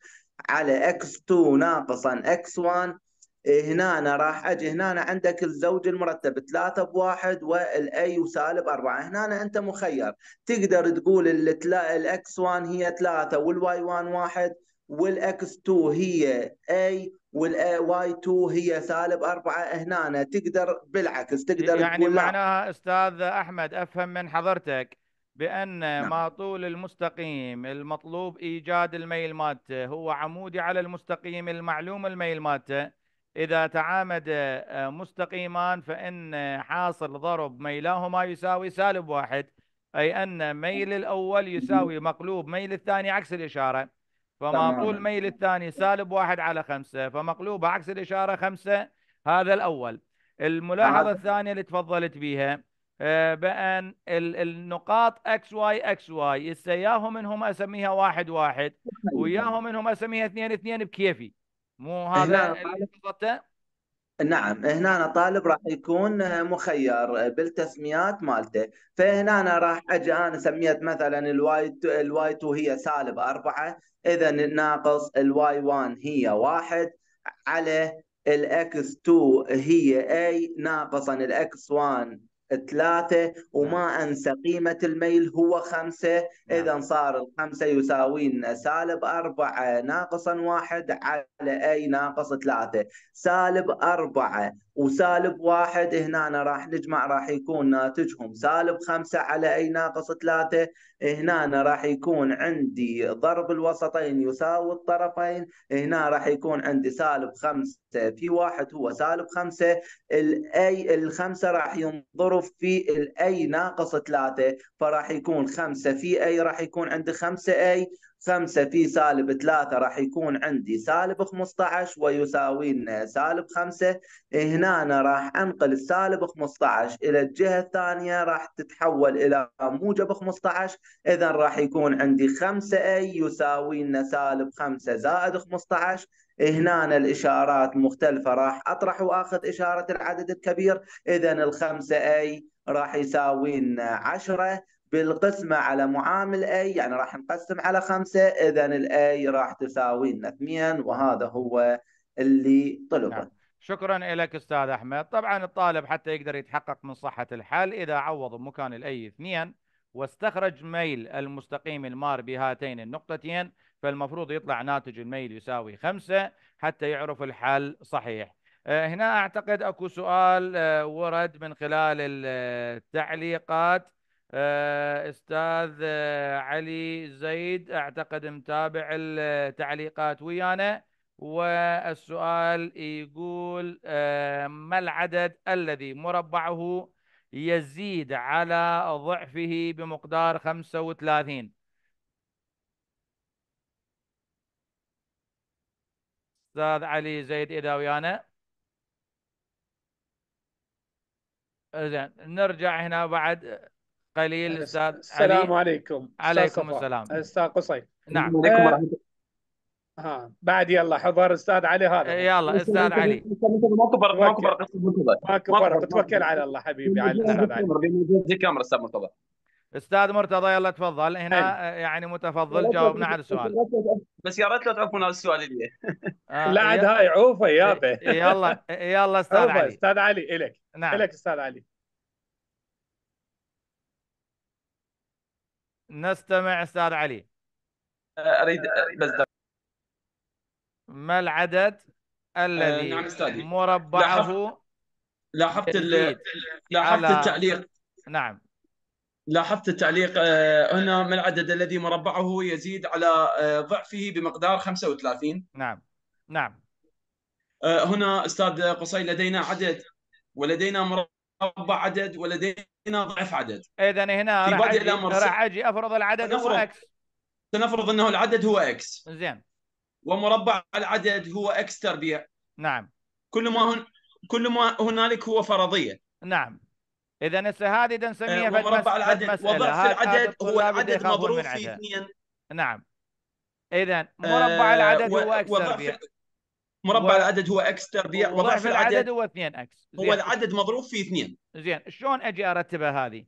على x2 ناقصا x1 إيه، هنا راح اجي هنا عندك الزوج المرتب 3 بواحد والاي وسالب 4 هنا انت مخير تقدر تقول الاكس 1 هي 3 والواي 1 واحد والاكس 2 هي اي والواي 2 هي سالب 4 هنا تقدر بالعكس تقدر يعني تقول يعني معناها استاذ احمد افهم من حضرتك بأن نعم. ما طول المستقيم المطلوب إيجاد الميل مالته هو عمودي على المستقيم المعلوم الميل مالته إذا تعامد آه، مستقيمان فإن حاصل ضرب ميلاهما يساوي سالب واحد أي أن ميل الأول يساوي مقلوب ميل الثاني عكس الإشارة فما طول ميل الثاني سالب واحد على خمسة فمقلوبة عكس الإشارة خمسة هذا الأول الملاحظة الثانية اللي تفضلت بها آه، بان النقاط اكس واي اكس واي ياهم منهم اسميها واحد واحد وياهم منهم اسميها اثنين اثنين بكيفي مو إيه، هذا نعم. اللي نعم هنا طالب راح يكون آه، مخير آه، بالتسميات مالته فهنا راح اجي انا سميت مثلا الواي الواي 2 هي سالب أربعة اذا ناقص الواي 1 هي واحد على الاكس 2 هي اي ناقصا الاكس 1 ثلاثة وما نعم. أنسى قيمة الميل هو خمسة نعم. إذا صار الخمسة يساوينا سالب أربعة ناقصا واحد على أي ناقص ثلاثة سالب أربعة وسالب واحد هنا راح نجمع راح يكون ناتجهم سالب خمسة على أي ناقص ثلاثة هنا راح يكون عندي ضرب الوسطين يساوي الطرفين هنا راح يكون عندي سالب خمسة في واحد هو سالب خمسة الأي الخمسة راح ينضرب في الأي ناقص ثلاثة فراح يكون خمسة في أي راح يكون عندي خمسة أي 5 في سالب 3 راح يكون عندي سالب 15 ويساوي لنا سالب 5 هنا أنا راح أنقل السالب 15 إلى الجهة الثانية راح تتحول إلى موجب 15 إذا راح يكون عندي 5 اي يساوي لنا سالب 5 زائد 15 هنا الإشارات مختلفة راح أطرح وآخذ إشارة العدد الكبير إذا الخمسة أي راح يساوي لنا 10 بالقسمة على معامل A يعني راح نقسم على خمسة إذا A راح تساوي لنا اثنين وهذا هو اللي طلبه نعم. شكرا لك أستاذ أحمد طبعا الطالب حتى يقدر يتحقق من صحة الحل إذا عوض بمكان A اثنين واستخرج ميل المستقيم المار بهاتين النقطتين فالمفروض يطلع ناتج الميل يساوي خمسة حتى يعرف الحل صحيح آه، هنا أعتقد أكو سؤال آه، ورد من خلال آه، التعليقات آه، استاذ آه، علي زيد اعتقد متابع التعليقات ويانا والسؤال يقول آه، ما العدد الذي مربعه يزيد على ضعفه بمقدار 35 استاذ علي زيد اذا ويانا زين نرجع هنا بعد قليل استاذ السلام عليكم عليكم السلام استاذ قصي نعم عليكم ورحمه ها بعد يلا حضر استاذ علي هذا إيه، يلا استاذ علي ما كبر ما كبر ما كبر توكل على الله حبيبي على الاستاذ علي زي كاميرا استاذ مرتضى استاذ مرتضى يلا تفضل هنا يعني متفضل جاوبنا على السؤال بس يا ريت لو تعرفون هذا السؤال اللي آه، لا عاد هاي عوفه يابا إيه، يلا إيه، يلا استاذ علي استاذ علي الك نعم الك استاذ علي نستمع استاذ علي اريد بس دقيقة. ما العدد الذي آه، نعم استاذي مربعه لاحظت لاحظت على... التعليق نعم لاحظت التعليق آه، هنا ما العدد الذي مربعه يزيد على آه، ضعفه بمقدار 35 نعم نعم هنا استاذ قصي لدينا عدد ولدينا مربع مربع عدد ولدينا ضعف عدد اذا هنا راح اجي, راح أجي افرض العدد هو اكس سنفرض انه العدد هو اكس زين ومربع العدد هو اكس تربيع نعم كل ما هن... كل ما هنالك هو فرضيه نعم اذا هسه هذه اذا نسميها آه، نعم. مربع آه، العدد وضعف العدد هو عدد مضروب في اثنين نعم اذا مربع العدد هو اكس تربيع مربع و... العدد هو اكس تربيع وضعف العدد, العدد هو 2 اكس هو العدد مضروب في 2 زين شلون اجي ارتبها هذه؟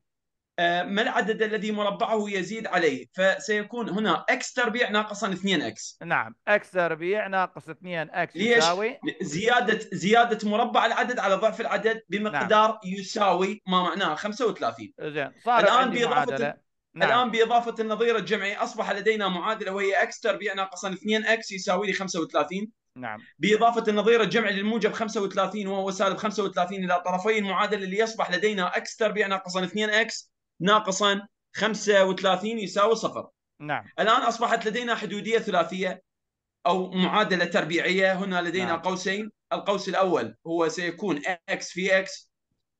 آه ما العدد الذي مربعه يزيد عليه فسيكون هنا اكس تربيع ناقصا 2 اكس نعم اكس تربيع ناقص 2 اكس يساوي زياده زياده مربع العدد على ضعف العدد بمقدار نعم. يساوي ما معناه 35 زين صار الان باضافه نعم. الان باضافه النظير الجمعي اصبح لدينا معادله وهي اكس تربيع ناقصا 2 اكس يساوي لي 35 نعم باضافه النظير الجمعي للموجب 35 وهو سالب 35 الى طرفي المعادله ليصبح لدينا اكس تربيع ناقصا 2 اكس ناقصا 35 يساوي صفر. نعم الان اصبحت لدينا حدوديه ثلاثيه او معادله تربيعيه هنا لدينا نعم. قوسين القوس الاول هو سيكون اكس في اكس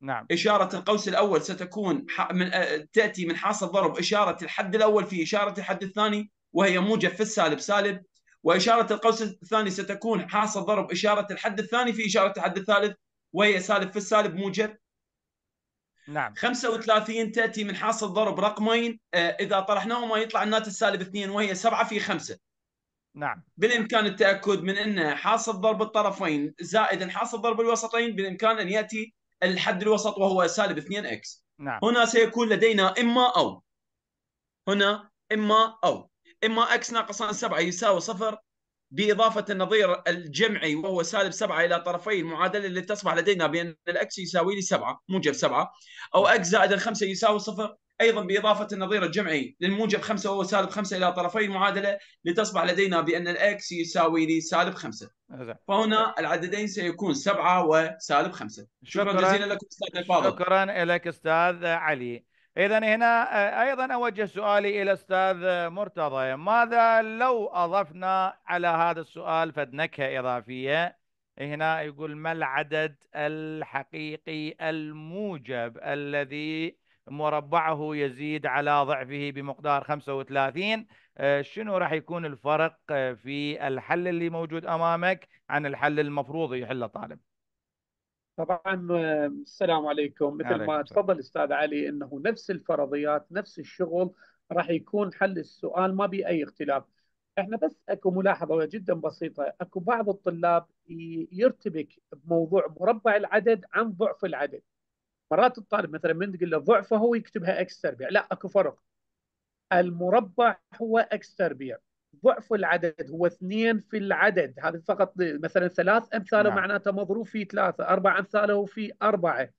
نعم اشاره القوس الاول ستكون من آه، تاتي من حاصل ضرب اشاره الحد الاول في اشاره الحد الثاني وهي موجب في السالب سالب وإشارة القوس الثاني ستكون حاصل ضرب إشارة الحد الثاني في إشارة الحد الثالث وهي سالب في السالب موجب نعم 35 تأتي من حاصل ضرب رقمين آه، إذا طرحناهما يطلع الناتج السالب 2 وهي 7 في 5 نعم بالإمكان التأكد من أن حاصل ضرب الطرفين زائد حاصل ضرب الوسطين بالإمكان أن يأتي الحد الوسط وهو سالب 2 اكس نعم هنا سيكون لدينا إما أو هنا إما أو اما اكس ناقصان 7 يساوي صفر باضافه النظير الجمعي وهو سالب 7 الى طرفي المعادله اللي تصبح لدينا بان الاكس يساوي لي 7 موجب 7 او اكس زائد الخمسه يساوي صفر ايضا باضافه النظير الجمعي للموجب 5 وهو سالب 5 الى طرفي المعادله لتصبح لدينا بان الاكس يساوي لي سالب 5 فهنا العددين سيكون 7 وسالب 5 شكرا, شكرا جزيلا لكم استاذ الفاضل شكرا لك استاذ علي اذا هنا آه، ايضا اوجه سؤالي الى استاذ مرتضى ماذا لو اضفنا على هذا السؤال فد نكهه اضافيه هنا يقول ما العدد الحقيقي الموجب الذي مربعه يزيد على ضعفه بمقدار 35 آه، شنو راح يكون الفرق آه، في الحل اللي موجود امامك عن الحل المفروض يحله الطالب طبعا السلام عليكم مثل عليكم. ما تفضل استاذ علي انه نفس الفرضيات نفس الشغل راح يكون حل السؤال ما بي اي اختلاف احنا بس اكو ملاحظه جدا بسيطه اكو بعض الطلاب يرتبك بموضوع مربع العدد عن ضعف العدد مرات الطالب مثلا من تقول له ضعفه هو يكتبها اكس تربيع لا اكو فرق المربع هو اكس تربيع ضعف العدد هو اثنين في العدد هذا فقط مثلا ثلاث امثاله نعم. معناته مضروب في ثلاثه اربع امثاله في اربعه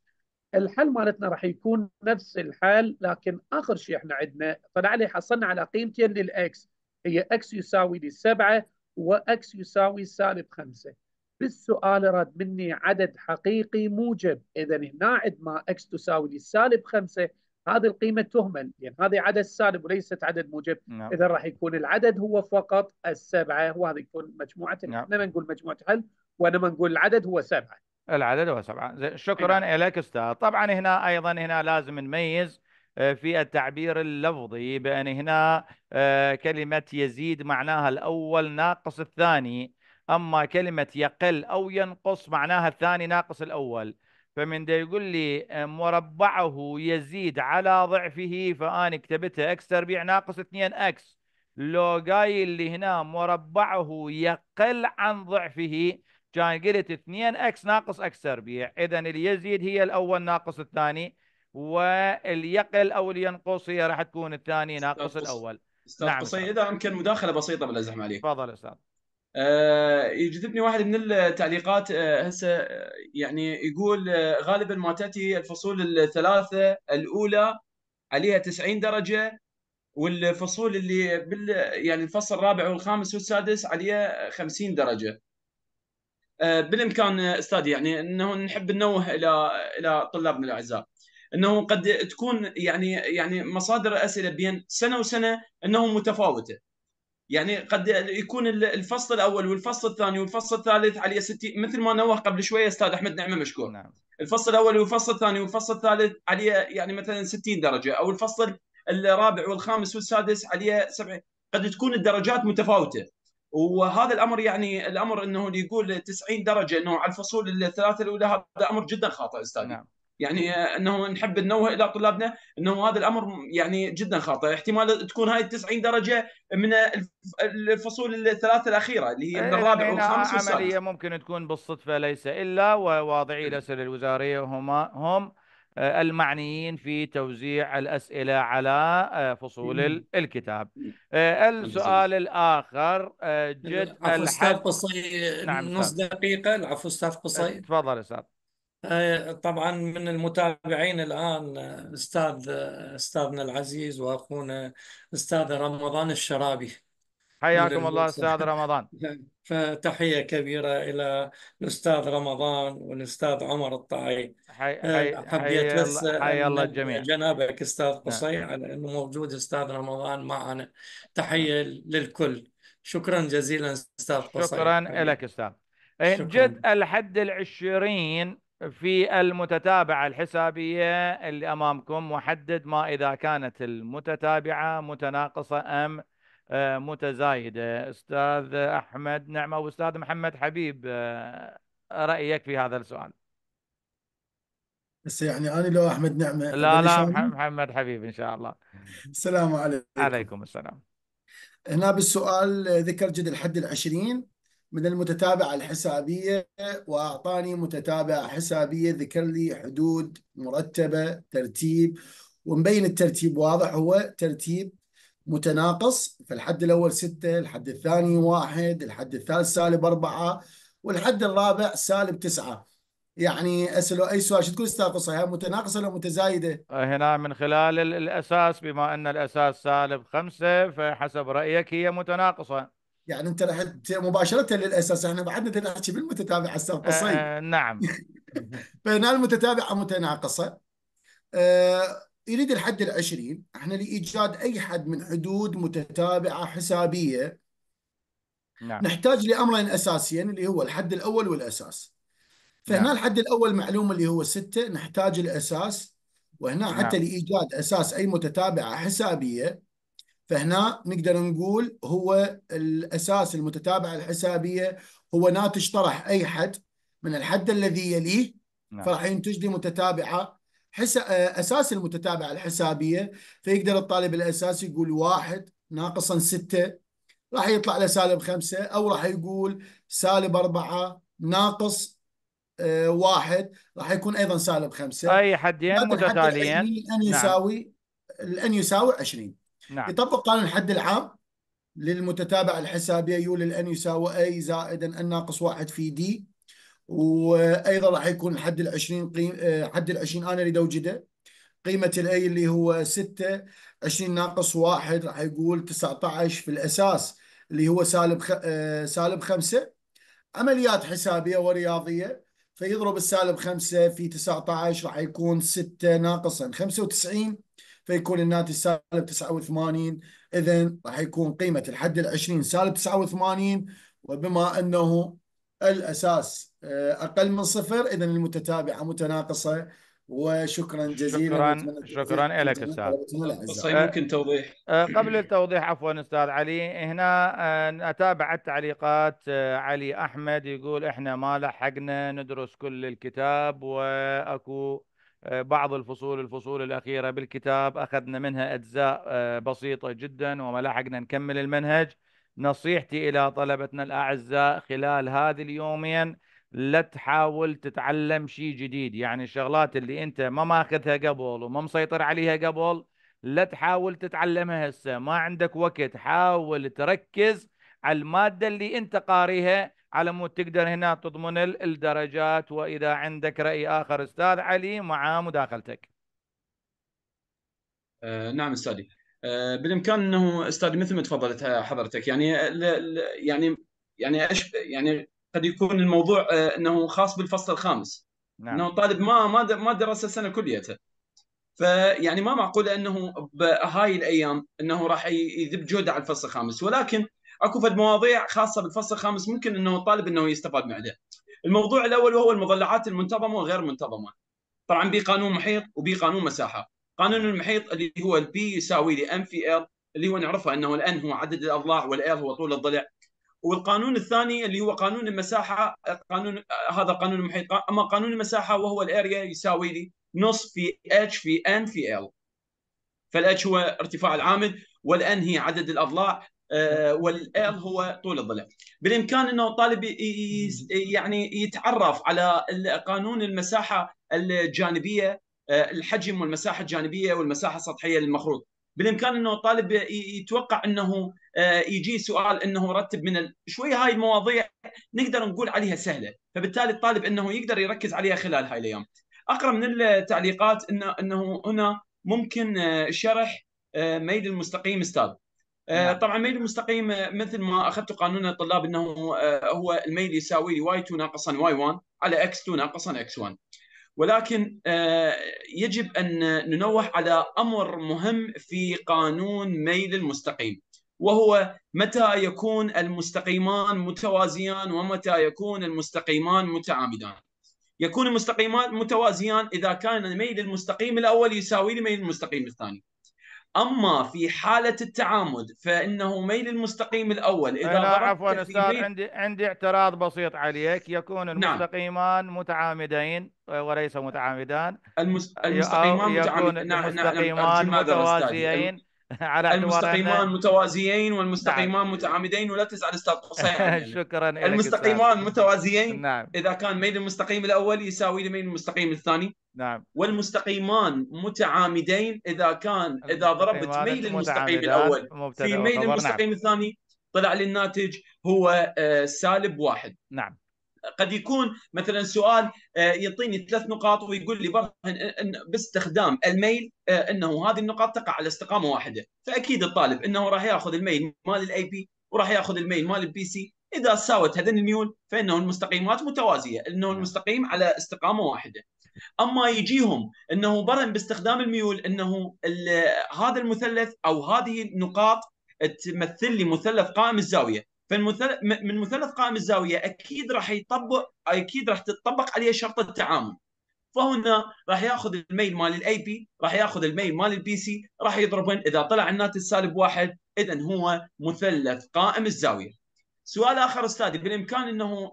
الحل مالتنا راح يكون نفس الحل لكن اخر شيء احنا عندنا طلع عليه حصلنا على قيمتين للاكس هي اكس يساوي لي 7 واكس يساوي سالب 5 بالسؤال راد مني عدد حقيقي موجب اذا هنا عندنا اكس تساوي لي سالب 5 هذه القيمه تهمل يعني هذه عدد سالب وليست عدد موجب نعم. اذا راح يكون العدد هو فقط السبعه وهذا يكون مجموعه نعم. ما نقول مجموعه حل وإنما نقول العدد هو سبعه العدد هو سبعه شكرا نعم. إيه. لك استاذ طبعا هنا ايضا هنا لازم نميز آه، في التعبير اللفظي بأن هنا آه، كلمة يزيد معناها الأول ناقص الثاني أما كلمة يقل أو ينقص معناها الثاني ناقص الأول فمن ده يقول لي مربعه يزيد على ضعفه فأنا كتبتها اكس تربيع ناقص 2 اكس لو قايل اللي هنا مربعه يقل عن ضعفه كان قلت 2 اكس ناقص اكس تربيع إذا اللي يزيد هي الأول ناقص الثاني واليقل أو الينقص هي راح تكون الثاني ناقص الأول استاذ نعم قصي اذا امكن مداخله بسيطه بالله يزحم عليك تفضل استاذ آه، يجذبني واحد من التعليقات آه، هسه آه، يعني يقول غالبا ما تاتي الفصول الثلاثه الاولى عليها 90 درجه والفصول اللي بال يعني الفصل الرابع والخامس والسادس عليها 50 درجه. بالامكان استاذ يعني انه نحب ننوه الى الى طلابنا الاعزاء انه قد تكون يعني يعني مصادر الاسئله بين سنه وسنه انه متفاوته. يعني قد يكون الفصل الاول والفصل الثاني والفصل الثالث على ستي مثل ما نوه قبل شويه استاذ احمد نعمه مشكور نعم. الفصل الاول والفصل الثاني والفصل الثالث عليه يعني مثلا 60 درجه او الفصل الرابع والخامس والسادس عليه 70 قد تكون الدرجات متفاوته وهذا الامر يعني الامر انه اللي يقول 90 درجه انه على الفصول الثلاثه الاولى هذا امر جدا خاطئ استاذ نعم. يعني انه نحب ننوه الى طلابنا انه هذا الامر يعني جدا خاطئ احتمال تكون هاي 90 درجه من الفصول الثلاثه الاخيره اللي هي من إيه، الرابع والخامس والسادس عمليه ممكن تكون بالصدفه ليس الا وواضعي الاسئله الوزاريه هما هم آه، المعنيين في توزيع الاسئله على آه، فصول الكتاب. آه، السؤال الاخر جد العفو استاذ قصي نعم نص دقيقه العفو استاذ قصي تفضل استاذ آه، طبعا من المتابعين الان آه، استاذ آه، استاذنا العزيز واخونا استاذ رمضان الشرابي حياكم الله استاذ رمضان فتحيه كبيره الى الاستاذ رمضان والاستاذ عمر الطاعي حي حي حبيت بس حي الله الجميع جنابك استاذ نعم. قصي على انه موجود استاذ رمضان معنا تحيه نعم. للكل شكرا جزيلا استاذ قصي شكرا لك استاذ جد الحد العشرين في المتتابعة الحسابية اللي أمامكم وحدد ما إذا كانت المتتابعة متناقصة أم آه، متزايدة أستاذ أحمد نعمة وأستاذ محمد حبيب آه، رأيك في هذا السؤال بس يعني أنا لو أحمد نعمة لا لا محمد حبيب إن شاء الله السلام عليكم عليكم السلام هنا بالسؤال آه، ذكر جد الحد العشرين من المتتابعة الحسابية وأعطاني متتابعة حسابية ذكر لي حدود مرتبة ترتيب ومبين الترتيب واضح هو ترتيب متناقص فالحد الأول ستة الحد الثاني واحد الحد الثالث سالب أربعة والحد الرابع سالب تسعة يعني اساله اي سؤال شو تقول استاقصة هي متناقصه ولا متزايده؟ هنا من خلال الاساس بما ان الاساس سالب خمسه فحسب رايك هي متناقصه. يعني انت رحت مباشره للاساس احنا بعدنا نحكي بالمتتابع هسه قصي آه،, آه نعم فهنا المتتابعه متناقصه آه يريد الحد العشرين احنا لايجاد اي حد من حدود متتابعه حسابيه نعم. نحتاج لامرين اساسيين اللي هو الحد الاول والاساس فهنا نعم. الحد الاول معلوم اللي هو سته نحتاج الاساس وهنا نعم. حتى لايجاد اساس اي متتابعه حسابيه فهنا نقدر نقول هو الأساس المتتابعة الحسابية هو ناتج طرح أي حد من الحد الذي يليه نعم. فراح ينتج لي متتابعة حس... آه، أساس المتتابعة الحسابية فيقدر الطالب الأساسي يقول واحد ناقصا ستة راح يطلع له سالب خمسة أو راح يقول سالب أربعة ناقص آه، واحد راح يكون أيضا سالب خمسة أي حدين متتاليين أن نعم. يساوي نعم. الآن يساوي 20 نعم. يطبق قانون الحد العام للمتتابع الحسابي يولي ان يساوي اي زائدا ان ناقص واحد في دي وايضا راح يكون الحد آه، ال 20 قيم حد ال 20 انا اريد اوجده قيمه الاي اللي هو 6 20 ناقص واحد راح يقول 19 في الاساس اللي هو سالب خ... آه، سالب 5 عمليات حسابيه ورياضيه فيضرب السالب 5 في 19 راح يكون 6 ناقصا 95 فيكون الناتج سالب 89 اذا راح يكون قيمه الحد ال 20 سالب 89 وبما انه الاساس آه، اقل من صفر اذا المتتابعه متناقصه وشكرا جزيلا شكرا شكرا لك استاذ ممكن توضيح آه، آه، قبل التوضيح عفوا استاذ علي هنا اتابع التعليقات علي احمد يقول احنا ما لحقنا ندرس كل الكتاب واكو آه، بعض الفصول الفصول الأخيرة بالكتاب أخذنا منها أجزاء آه، بسيطة جدا وما لحقنا نكمل المنهج نصيحتي إلى طلبتنا الأعزاء خلال هذه اليومين لا تحاول تتعلم شيء جديد يعني الشغلات اللي أنت ما ماخذها قبل وما مسيطر عليها قبل لا تحاول تتعلمها هسه ما عندك وقت حاول تركز على المادة اللي أنت قاريها على مود تقدر هنا تضمن الدرجات واذا عندك راي اخر استاذ علي مع مداخلتك. آه نعم استاذي آه بالامكان انه استاذي مثل ما تفضلت آه، حضرتك يعني آه، ل ل يعني يعني أش يعني قد يكون الموضوع آه انه خاص بالفصل الخامس نعم. انه الطالب ما ما ما درس السنه كليته فيعني ما معقول انه بهاي الايام انه راح يذب جهده على الفصل الخامس ولكن اكو فد مواضيع خاصه بالفصل الخامس ممكن انه الطالب انه يستفاد من الموضوع الاول وهو المضلعات المنتظمه وغير المنتظمه طبعا بي قانون محيط وبي قانون مساحه. قانون المحيط اللي هو البي يساوي لي ام في ار اللي هو نعرفها انه الان هو عدد الاضلاع والار هو طول الضلع. والقانون الثاني اللي هو قانون المساحه قانون هذا قانون المحيط اما قانون المساحه وهو الاريا يساوي لي نص في اتش في ان في ال. فالاتش هو ارتفاع العامل والان هي عدد الاضلاع آه، والال هو طول الضلع بالامكان انه الطالب يعني يتعرف على قانون المساحه الجانبيه آه، الحجم والمساحه الجانبيه والمساحه السطحيه للمخروط بالامكان انه الطالب يتوقع انه آه، يجي سؤال انه رتب من شوي هاي المواضيع نقدر نقول عليها سهله فبالتالي الطالب انه يقدر يركز عليها خلال هاي الايام اقرا من التعليقات انه انه هنا ممكن شرح ميل المستقيم استاذ آه، نعم. طبعا ميل المستقيم آه، مثل ما اخذت قانون الطلاب انه آه، هو الميل يساوي لي واي 2 ناقصا واي 1 على اكس 2 ناقصا اكس 1 ولكن يجب ان ننوه على امر مهم في قانون ميل المستقيم وهو متى يكون المستقيمان متوازيان ومتى يكون المستقيمان متعامدان يكون المستقيمان متوازيان اذا كان الميل المستقيم الاول يساوي لي ميل المستقيم الثاني اما في حاله التعامد فانه ميل المستقيم الاول اذا لا عفوا استاذ عندي عندي اعتراض بسيط عليك يكون نعم. المستقيمان نعم. متعامدين وليس متعامدان المس... المستقيمان متعامدان يكون نعم, نعم،, نعم، المستقيمان نعم. متوازيين على المستقيمان متوازيين والمستقيمان نعم. متعامدين ولا تزعل استاذ حسين يعني. شكرا لك المستقيمان متوازيين نعم. اذا كان ميل المستقيم الاول يساوي ميل المستقيم الثاني نعم والمستقيمان متعامدين اذا كان اذا ضربت ميل المستقيم آه، الاول في ميل نعم. المستقيم نعم. الثاني طلع لي الناتج هو آه، سالب واحد نعم قد يكون مثلا سؤال آه، يعطيني ثلاث نقاط ويقول لي برهن باستخدام الميل آه، انه هذه النقاط تقع على استقامه واحده، فاكيد الطالب انه راح ياخذ الميل مال الاي بي وراح ياخذ الميل مال البي سي، اذا ساوت هذين الميول فانه المستقيمات متوازيه، انه نعم. المستقيم على استقامه واحده. اما يجيهم انه برهن باستخدام الميول انه هذا المثلث او هذه النقاط تمثل لي مثلث قائم الزاويه، من مثلث قائم الزاويه اكيد راح يطبق اكيد راح تطبق عليه شرط التعامل فهنا راح ياخذ الميل مال الاي بي راح ياخذ الميل مال البي سي راح يضربن اذا طلع الناتج سالب واحد اذا هو مثلث قائم الزاويه سؤال اخر استاذي بالامكان انه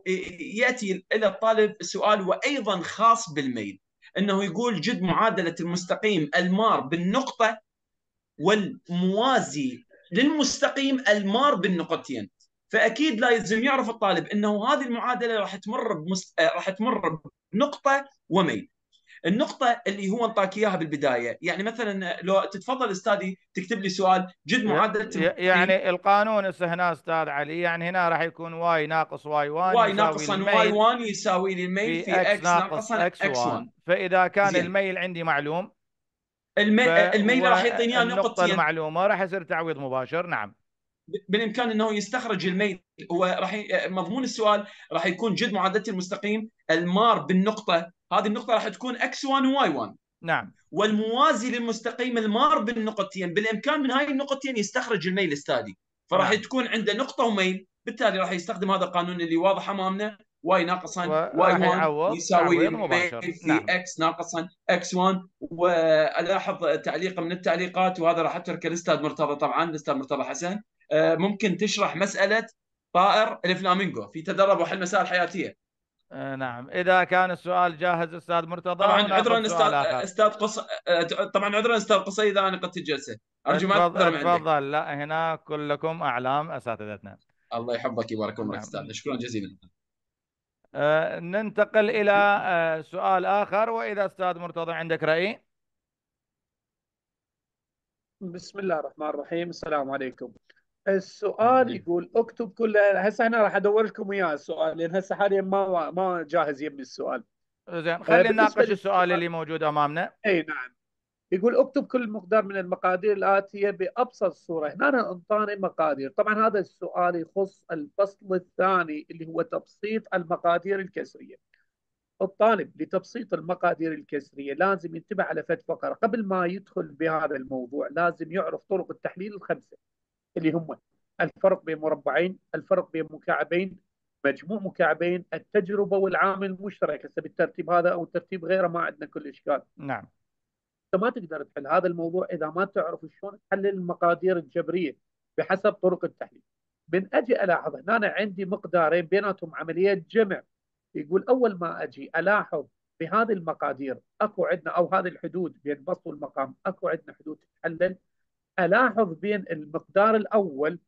ياتي الى الطالب سؤال وايضا خاص بالميل انه يقول جد معادله المستقيم المار بالنقطه والموازي للمستقيم المار بالنقطتين فاكيد لازم يعرف الطالب انه هذه المعادله راح تمر بمست... آه، راح تمر بنقطه وميل. النقطة اللي هو انطاك اياها بالبداية، يعني مثلا لو تتفضل استاذي تكتب لي سؤال جد معادلة يعني القانون هنا استاذ علي يعني هنا راح يكون واي ناقص واي 1 واي ناقص واي 1 يساوي لي الميل في اكس ناقصا اكس 1 فاذا كان زي. الميل عندي معلوم الميل, الميل راح يعطيني اياه نقطتين النقطة المعلومة راح يصير تعويض مباشر نعم بالامكان انه يستخرج الميل هو راح مضمون السؤال راح يكون جد معادله المستقيم المار بالنقطه هذه النقطه راح تكون اكس 1 وواي 1 نعم والموازي للمستقيم المار بالنقطتين بالامكان من هاي النقطتين يستخرج الميل استادي فراح نعم. تكون عنده نقطه وميل بالتالي راح يستخدم هذا القانون اللي واضح امامنا واي ناقصا واي 1 يساوي في نعم. اكس ناقصا اكس 1 والاحظ تعليق من التعليقات وهذا راح اترك الاستاذ مرتضى طبعا الاستاذ مرتضى حسن آه، ممكن تشرح مساله طائر الفلامينغو في تدرب وحل مسائل حياتيه آه، نعم اذا كان السؤال جاهز استاذ مرتضى طبعا عذرا استاذ قص آه، طبعا عذرا استاذ قصي اذا انا قدت الجلسه ارجو ما تفضل لا هنا كلكم اعلام اساتذتنا الله يحفظك يبارك عمرك استاذ شكرا جزيلا ننتقل الى سؤال اخر واذا استاذ مرتضى عندك راي بسم الله الرحمن الرحيم السلام عليكم السؤال إيه. يقول اكتب كل هسه انا راح ادور لكم اياه السؤال لان هسه حاليا ما ما جاهز يمي السؤال زين آه، خلينا نناقش السؤال اللي موجود امامنا اي نعم يقول اكتب كل مقدار من المقادير الاتيه بابسط صوره هنا انطاني مقادير طبعا هذا السؤال يخص الفصل الثاني اللي هو تبسيط المقادير الكسريه الطالب لتبسيط المقادير الكسريه لازم ينتبه على فت فقره قبل ما يدخل بهذا الموضوع لازم يعرف طرق التحليل الخمسه اللي هم الفرق بين مربعين الفرق بين مكعبين مجموع مكعبين التجربه والعامل المشترك هسه بالترتيب هذا او الترتيب غيره ما عندنا كل اشكال نعم انت ما تقدر تحل هذا الموضوع اذا ما تعرف شلون تحلل المقادير الجبريه بحسب طرق التحليل من اجي الاحظ هنا أنا عندي مقدارين بيناتهم عمليه جمع يقول اول ما اجي الاحظ بهذه المقادير اكو عندنا او هذه الحدود بين بسط والمقام اكو عندنا حدود تتحلل الاحظ بين المقدار الاول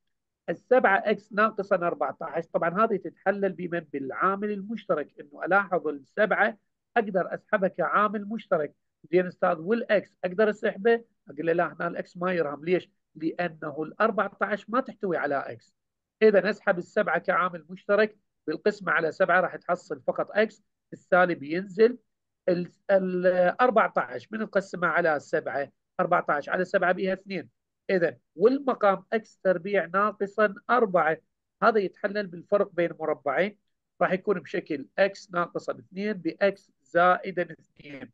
السبعة اكس ناقصا 14 طبعا هذه تتحلل بمن بالعامل المشترك انه الاحظ السبعة اقدر اسحبها كعامل مشترك زين استاذ والاكس اقدر اسحبه اقول له لا هنا الاكس ما يرهم ليش لانه ال 14 ما تحتوي على اكس اذا اسحب السبعة كعامل مشترك بالقسمة على سبعة راح تحصل فقط اكس السالب ينزل ال 14 من نقسمها على 7 14 على 7 بها 2 إذا والمقام إكس تربيع ناقصا 4 هذا يتحلل بالفرق بين مربعين راح يكون بشكل إكس ناقصا اثنين بإكس زائدا 2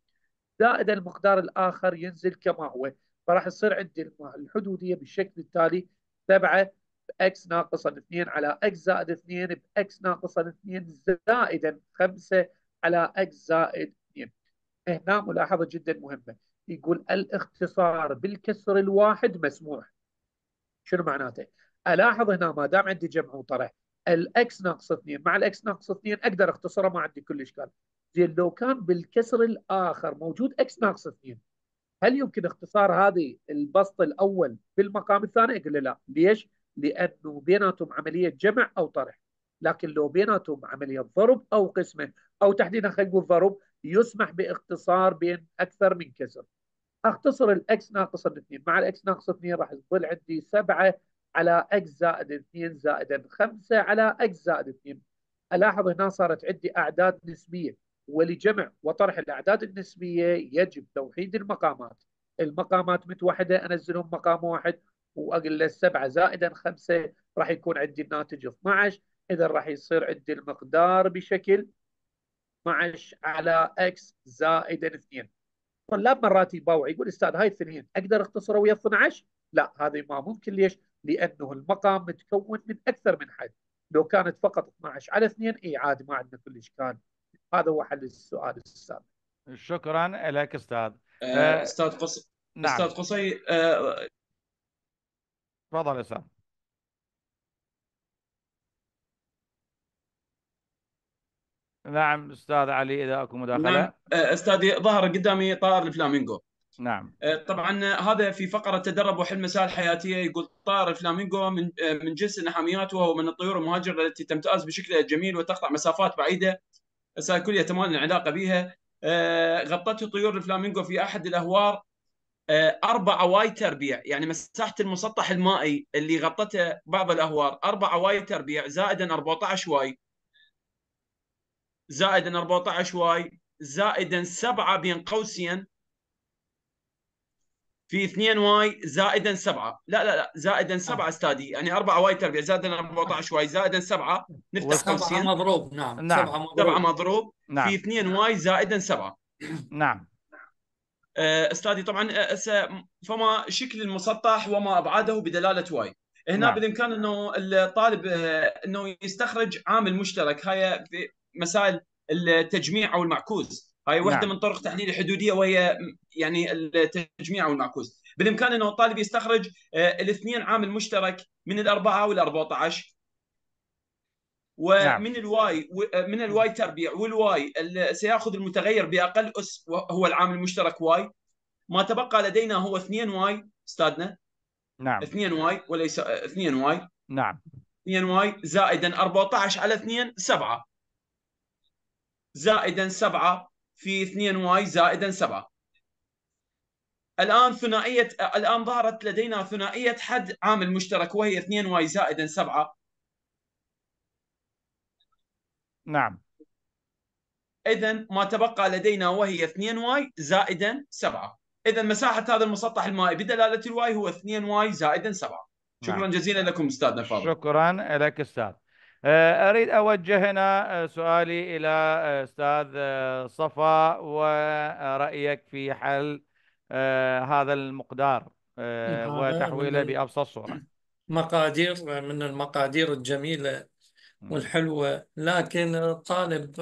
زائد المقدار الآخر ينزل كما هو فراح يصير عندي الحدودية بالشكل التالي 7 بإكس ناقصا 2 على إكس زائد 2 بإكس ناقصا 2 زائدا 5 على إكس زائد 2 هنا ملاحظة جدا مهمة يقول الاختصار بالكسر الواحد مسموح شنو معناته؟ الاحظ هنا ما دام عندي جمع وطرح الاكس ناقص 2 مع الاكس ناقص 2 اقدر اختصره ما عندي كل اشكال زين لو كان بالكسر الاخر موجود اكس ناقص 2 هل يمكن اختصار هذه البسط الاول بالمقام الثاني؟ اقول لا ليش؟ لانه بيناتهم عمليه جمع او طرح لكن لو بيناتهم عمليه ضرب او قسمه او تحديدا خلينا نقول ضرب يسمح باختصار بين اكثر من كسر اختصر الاكس ناقص 2 مع الاكس ناقص 2 راح تظل عندي 7 على اكس زائد 2 زائد 5 على اكس زائد 2 الاحظ هنا صارت عندي اعداد نسبيه ولجمع وطرح الاعداد النسبيه يجب توحيد المقامات المقامات متوحده انزلهم مقام واحد واقل له 7 زائدا 5 راح يكون عندي الناتج 12 اذا راح يصير عندي المقدار بشكل 12 على اكس زائد 2 طلاب مرات يباوع يقول استاذ هاي اثنين اقدر اختصره ويا 12 لا هذا ما ممكن ليش؟ لانه المقام متكون من اكثر من حد لو كانت فقط 12 على اثنين اي عادي ما عندنا كل اشكال هذا هو حل السؤال السابق شكرا لك استاذ آه، آه، استاذ قصي نعم. استاذ قصي آه، تفضل استاذ نعم استاذ علي اذا اكو مداخله نعم. أه، استاذي ظهر قدامي طائر الفلامينغو نعم أه، طبعا هذا في فقره تدرب وحل مسائل حياتيه يقول طائر الفلامينغو من أه، من جنس النحاميات وهو من الطيور المهاجره التي تمتاز بشكلها الجميل وتقطع مسافات بعيده مسائل كلها تماما العلاقه بها غطته طيور الفلامينغو في احد الاهوار اربع عواي تربيع يعني مساحه المسطح المائي اللي غطته بعض الاهوار اربع عواي تربيع زائدا 14 واي زائدا 14 واي زائدا 7 بين قوسين في 2 واي زائدا 7 لا لا لا زائدا 7 آه. استاذي يعني 4 واي تربيع زائدا 14 واي زائدا 7 نفتح قوسين مضروب نعم نعم 7 مضروب, مضروب نعم. في 2 واي زائدا 7 نعم آه، استاذي طبعا آه، فما شكل المسطح وما ابعاده بدلاله واي هنا نعم. بالامكان انه الطالب انه يستخرج عامل مشترك هاي مسائل التجميع او المعكوس هاي واحده نعم. من طرق تحليل الحدوديه وهي يعني التجميع او المعكوس بالامكان انه الطالب يستخرج آه، الاثنين عامل مشترك من الاربعه وال14 نعم. ومن الواي آه، من الواي تربيع والواي سياخذ المتغير باقل اس وهو العامل المشترك واي ما تبقى لدينا هو 2 واي استاذنا نعم 2 واي وليس 2 آه، واي نعم 2 واي زائدا 14 على 2 7 زائدا 7 في 2 واي زائدا 7 الان ثنائيه الان ظهرت لدينا ثنائيه حد عامل مشترك وهي 2 واي زائدا 7 نعم اذا ما تبقى لدينا وهي 2 واي زائدا 7 اذا مساحه هذا المسطح المائي بدلاله الواي هو 2 واي زائدا 7 نعم. شكرا نعم. جزيلا لكم استاذنا فاضل شكرا لك استاذ آه، أريد أوجه هنا آه، سؤالي إلى آه، أستاذ صفا ورأيك في حل هذا المقدار وتحويله بأبسط صورة مقادير من المقادير الجميلة والحلوة لكن الطالب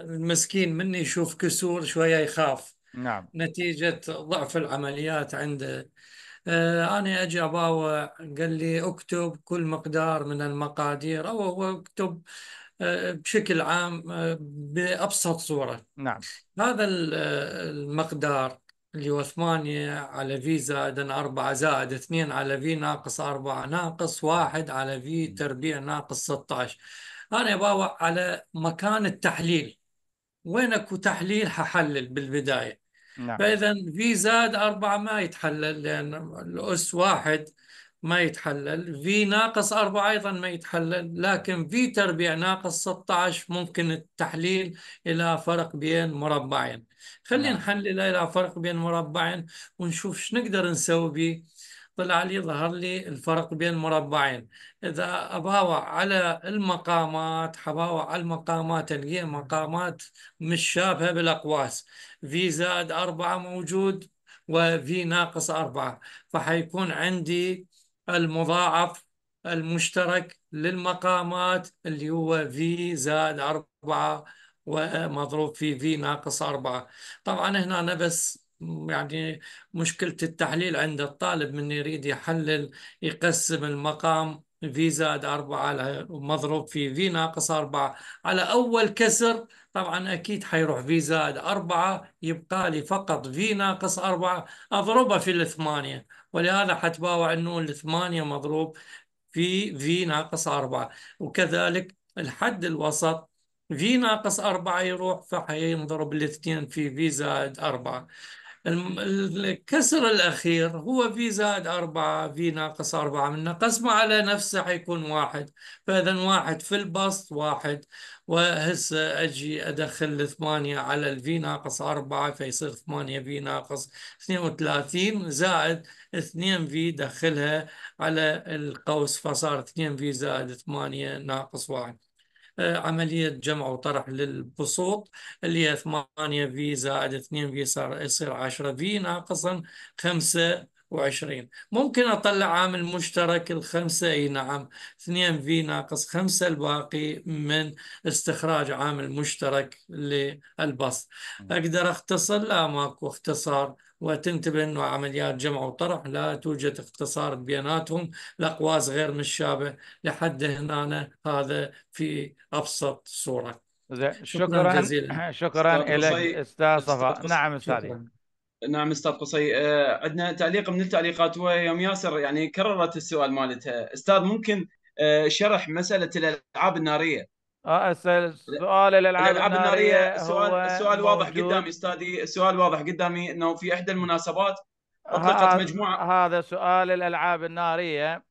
المسكين مني يشوف كسور شوية يخاف نعم نتيجة ضعف العمليات عنده آه، أنا أجي أباوع قال لي أكتب كل مقدار من المقادير أو أكتب آه، بشكل عام آه، بأبسط صورة نعم هذا المقدار اللي هو 8 على في زائد 4 زائد 2 على في ناقص 4 ناقص 1 على في تربيع ناقص 16 أنا باوع على مكان التحليل وين اكو تحليل ححلل بالبداية نعم. فاذا في زائد أربعة ما يتحلل لأن الأس واحد ما يتحلل في ناقص أربعة أيضا ما يتحلل لكن في تربيع ناقص 16 ممكن التحليل إلى فرق بين مربعين خلينا نعم. نحلل إلى فرق بين مربعين ونشوف شو نقدر نسوي به طلع لي ظهر لي الفرق بين مربعين إذا أباوع على المقامات حباوع على المقامات هي مقامات مش شابهة بالأقواس في زائد أربعة موجود وفي ناقص أربعة فحيكون عندي المضاعف المشترك للمقامات اللي هو في زائد أربعة ومضروب في في ناقص أربعة طبعا هنا بس يعني مشكلة التحليل عند الطالب من يريد يحلل يقسم المقام في زائد أربعة على مضروب في في ناقص أربعة على أول كسر طبعا أكيد حيروح في زائد أربعة يبقى لي فقط في ناقص أربعة أضربها في الثمانية ولهذا حتباوع أنه الثمانية مضروب في في ناقص أربعة وكذلك الحد الوسط في ناقص أربعة يروح فحينضرب الاثنين في في زائد أربعة الكسر الأخير هو في زائد أربعة في ناقص أربعة منه قسمه على نفسه حيكون واحد فإذا واحد في البسط واحد وهسه أجي أدخل ثمانية على الفي ناقص أربعة فيصير ثمانية في ناقص اثنين وثلاثين زائد اثنين في دخلها على القوس فصار اثنين في زائد ثمانية ناقص واحد عملية جمع وطرح للبسوط اللي هي 8 في زائد 2 في يصير 10 في ناقصا 25 ممكن أطلع عامل مشترك الخمسة أي نعم 2 في ناقص 5 الباقي من استخراج عامل مشترك للبسط أقدر أختصر لا ماكو اختصار وتنتبه أنه عمليات جمع وطرح لا توجد اختصار بيناتهم الأقواس غير مشابه لحد هنا هذا في أبسط صورة شكرا شكرا, جزيلا. شكرا إلى أستاذ صفاء نعم أستاذ نعم استاذ قصي آه، عندنا تعليق من التعليقات ويوم ياسر يعني كررت السؤال مالتها استاذ ممكن آه، شرح مساله الالعاب الناريه اه سؤال الالعاب الناريه, النارية سؤال السؤال واضح قدامي استاذي السؤال واضح قدامي انه في احدى المناسبات اطلقت مجموعه هذا سؤال الالعاب الناريه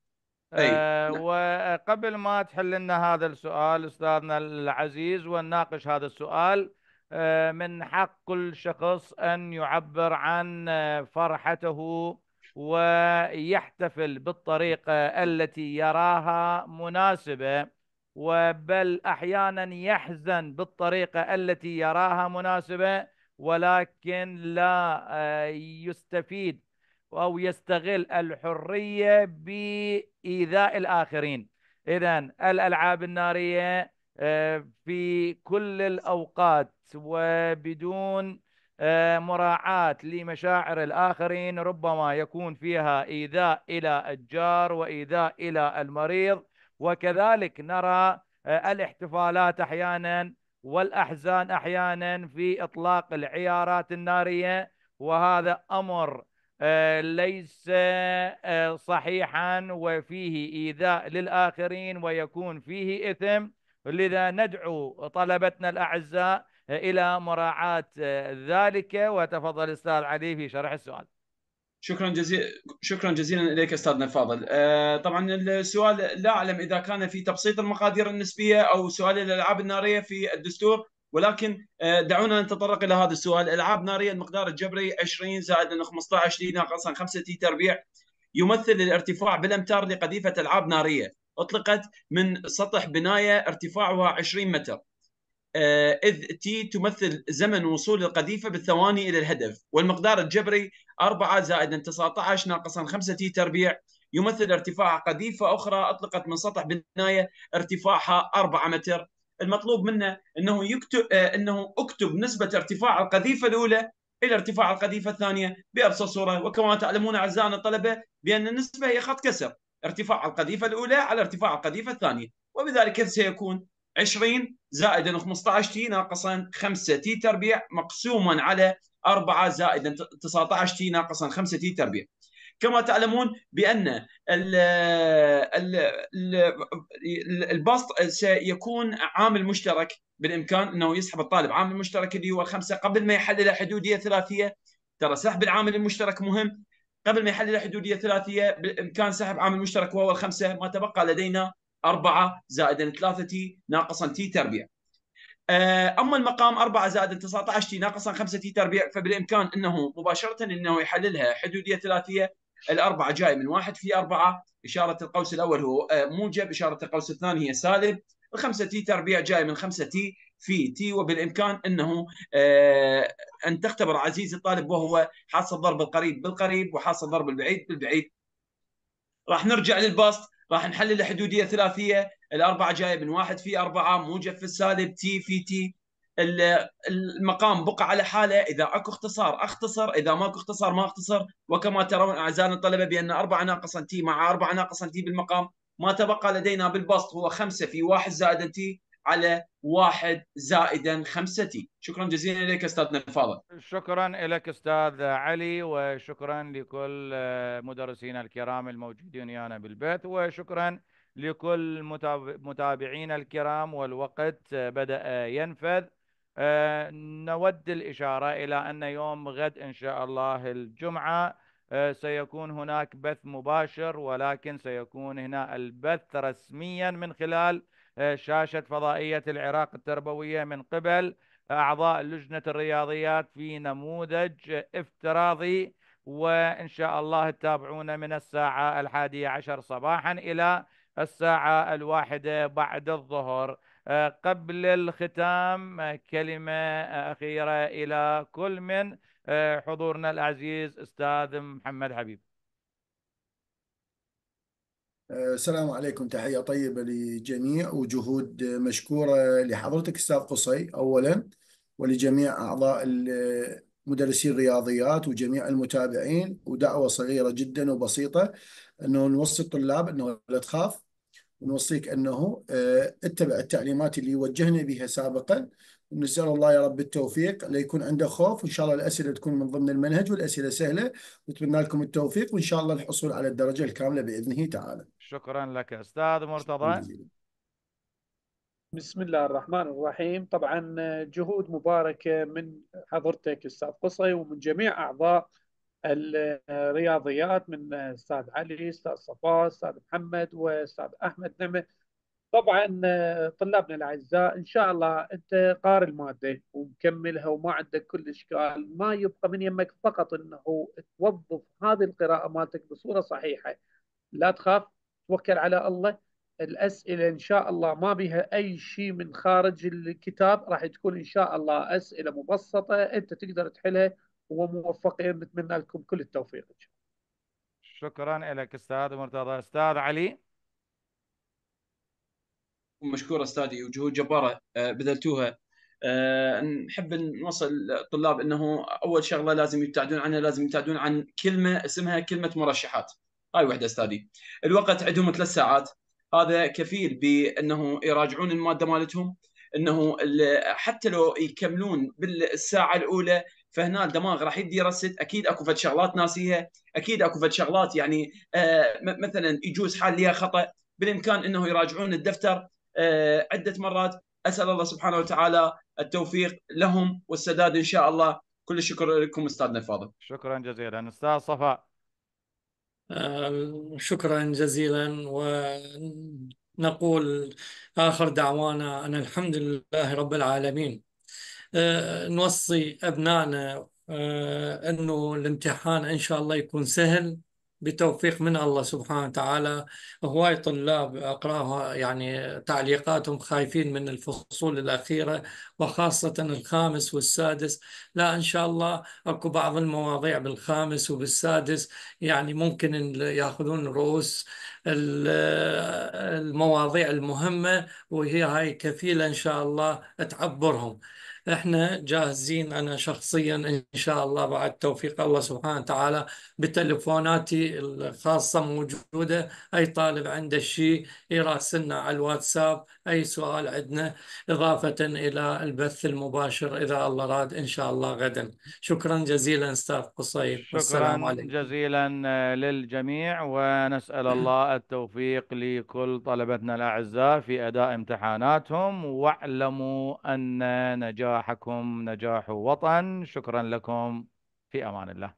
أي. آه نعم. وقبل ما تحل لنا هذا السؤال استاذنا العزيز ونناقش هذا السؤال آه من حق كل شخص ان يعبر عن آه، فرحته ويحتفل بالطريقه التي يراها مناسبه وبل احيانا يحزن بالطريقه التي يراها مناسبه ولكن لا آه، يستفيد او يستغل الحريه بايذاء الاخرين اذا الالعاب الناريه آه، في كل الاوقات وبدون آه، مراعاه لمشاعر الاخرين ربما يكون فيها ايذاء الى الجار وايذاء الى المريض وكذلك نرى آه، الاحتفالات احيانا والاحزان احيانا في اطلاق العيارات الناريه وهذا امر آه، ليس آه، صحيحا وفيه ايذاء للاخرين ويكون فيه اثم لذا ندعو طلبتنا الاعزاء الى مراعاه ذلك وتفضل الاستاذ علي في شرح السؤال شكرا جزيلا شكرا جزيلا اليك استاذنا الفاضل آه طبعا السؤال لا اعلم اذا كان في تبسيط المقادير النسبيه او سؤال الالعاب الناريه في الدستور ولكن آه دعونا نتطرق الى هذا السؤال، العاب ناريه المقدار الجبري 20 زائد 15 لي ناقصا 5 تي تربيع يمثل الارتفاع بالامتار لقذيفه العاب ناريه اطلقت من سطح بنايه ارتفاعها 20 متر. آه، إذ تي تمثل زمن وصول القذيفة بالثواني إلى الهدف والمقدار الجبري 4 زائد 19 ناقصا 5 تي تربيع يمثل ارتفاع قذيفة أخرى أطلقت من سطح بناية ارتفاعها 4 متر المطلوب منه أنه يكتب آه، أنه أكتب نسبة ارتفاع القذيفة الأولى إلى ارتفاع القذيفة الثانية بأبسط صورة وكما تعلمون أعزائنا الطلبة بأن النسبة هي خط كسر ارتفاع القذيفة الأولى على ارتفاع القذيفة الثانية وبذلك سيكون 20 زائدا 15 تي ناقصا 5 تي تربيع مقسوما على 4 زائدا 19 تي ناقصا 5 تي تربيع كما تعلمون بان البسط سيكون عامل مشترك بالامكان انه يسحب الطالب عامل مشترك اللي هو الخمسه قبل ما يحلل حدوديه ثلاثيه ترى سحب العامل المشترك مهم قبل ما يحلل حدوديه ثلاثيه بالامكان سحب عامل مشترك وهو الخمسه ما تبقى لدينا 4 زائد 3 تي ناقصا تي تربيع آه، اما المقام 4 زائد 19 تي ناقصا 5 تي تربيع فبالامكان انه مباشره انه يحللها حدوديه ثلاثيه الاربعه جاي من 1 في 4 اشاره القوس الاول هو آه، موجب اشاره القوس الثاني هي سالب 5 تي تربيع جاي من 5 تي في تي وبالامكان انه آه، ان تختبر عزيزي الطالب وهو حاصل ضرب القريب بالقريب وحاصل ضرب البعيد بالبعيد راح نرجع للبسط راح نحلل الحدوديه الثلاثيه الاربعه جايه من واحد في اربعه موجب في السالب تي في تي المقام بقى على حاله اذا اكو اختصار اختصر اذا ماكو اختصار ما اختصر وكما ترون اعزائنا الطلبه بان اربعه ناقصا تي مع اربعه ناقصا تي بالمقام ما تبقى لدينا بالبسط هو خمسه في واحد زائد تي على واحد زائدا خمستي شكرا جزيلا لك استاذنا نفاضة شكرا لك استاذ علي وشكرا لكل مدرسينا الكرام الموجودين هنا بالبيت وشكرا لكل متابعينا الكرام والوقت بدأ ينفذ آه، نود الإشارة إلى أن يوم غد إن شاء الله الجمعة آه، سيكون هناك بث مباشر ولكن سيكون هنا البث رسميا من خلال شاشة فضائية العراق التربوية من قبل أعضاء لجنة الرياضيات في نموذج افتراضي وإن شاء الله تتابعونا من الساعة الحادية عشر صباحا إلى الساعة الواحدة بعد الظهر آه، قبل الختام آه، كلمة آه، أخيرة إلى كل من حضورنا العزيز أستاذ محمد حبيب آه، السلام عليكم تحية طيبة لجميع وجهود مشكورة لحضرتك أستاذ قصي أولا ولجميع أعضاء مدرسي الرياضيات وجميع المتابعين ودعوة صغيرة جدا وبسيطة أنه نوصي الطلاب أنه لا تخاف ونوصيك أنه آه، اتبع التعليمات اللي وجهنا بها سابقا ونسأل الله يا رب التوفيق لا يكون عنده خوف وإن شاء الله الأسئلة تكون من ضمن المنهج والأسئلة سهلة ونتمنى لكم التوفيق وإن شاء الله الحصول على الدرجة الكاملة بإذنه تعالى شكرا لك استاذ مرتضى بسم الله الرحمن الرحيم طبعا جهود مباركة من حضرتك أستاذ قصي ومن جميع أعضاء الرياضيات من أستاذ علي أستاذ صفاء أستاذ محمد وأستاذ أحمد نعمة طبعا طلابنا الأعزاء إن شاء الله أنت قاري المادة ومكملها وما عندك كل إشكال ما يبقى من يمك فقط أنه توظف هذه القراءة مالتك بصورة صحيحة لا تخاف توكل على الله الاسئله ان شاء الله ما بها اي شيء من خارج الكتاب راح تكون ان شاء الله اسئله مبسطه انت تقدر تحلها وموفقين نتمنى لكم كل التوفيق شكرا لك استاذ مرتضى استاذ علي مشكور استاذي وجهود جباره آه، بذلتوها آه، نحب نوصل الطلاب انه اول شغله لازم يبتعدون عنها لازم يبتعدون عن كلمه اسمها كلمه مرشحات هاي وحده استاذي الوقت عندهم ثلاث ساعات هذا كفيل بانه يراجعون الماده مالتهم انه حتى لو يكملون بالساعه الاولى فهنا الدماغ راح يبدي رست اكيد اكو فد شغلات ناسيها اكيد اكو فد شغلات يعني آه مثلا يجوز حال ليها خطا بالامكان انه يراجعون الدفتر آه عده مرات اسال الله سبحانه وتعالى التوفيق لهم والسداد ان شاء الله كل الشكر لكم استاذنا الفاضل شكرا جزيلا استاذ صفاء آه، شكرا جزيلا ونقول آخر دعوانا أن الحمد لله رب العالمين آه، نوصي أبنائنا آه، أنه الامتحان إن شاء الله يكون سهل بتوفيق من الله سبحانه وتعالى هواي طلاب أقراها يعني تعليقاتهم خايفين من الفصول الأخيرة وخاصة الخامس والسادس لا إن شاء الله أكو بعض المواضيع بالخامس وبالسادس يعني ممكن يأخذون رؤوس المواضيع المهمة وهي هاي كفيلة إن شاء الله تعبرهم احنا جاهزين انا شخصيا ان شاء الله بعد توفيق الله سبحانه وتعالى بتلفوناتي الخاصه موجوده اي طالب عنده شيء يراسلنا على الواتساب أي سؤال عندنا إضافة إلى البث المباشر إذا الله راد إن شاء الله غدا شكرا جزيلا أستاذ قصير شكرا عليكم. جزيلا آه، للجميع ونسأل الله التوفيق لكل طلبتنا الأعزاء في أداء امتحاناتهم واعلموا أن نجاحكم نجاح وطن شكرا لكم في أمان الله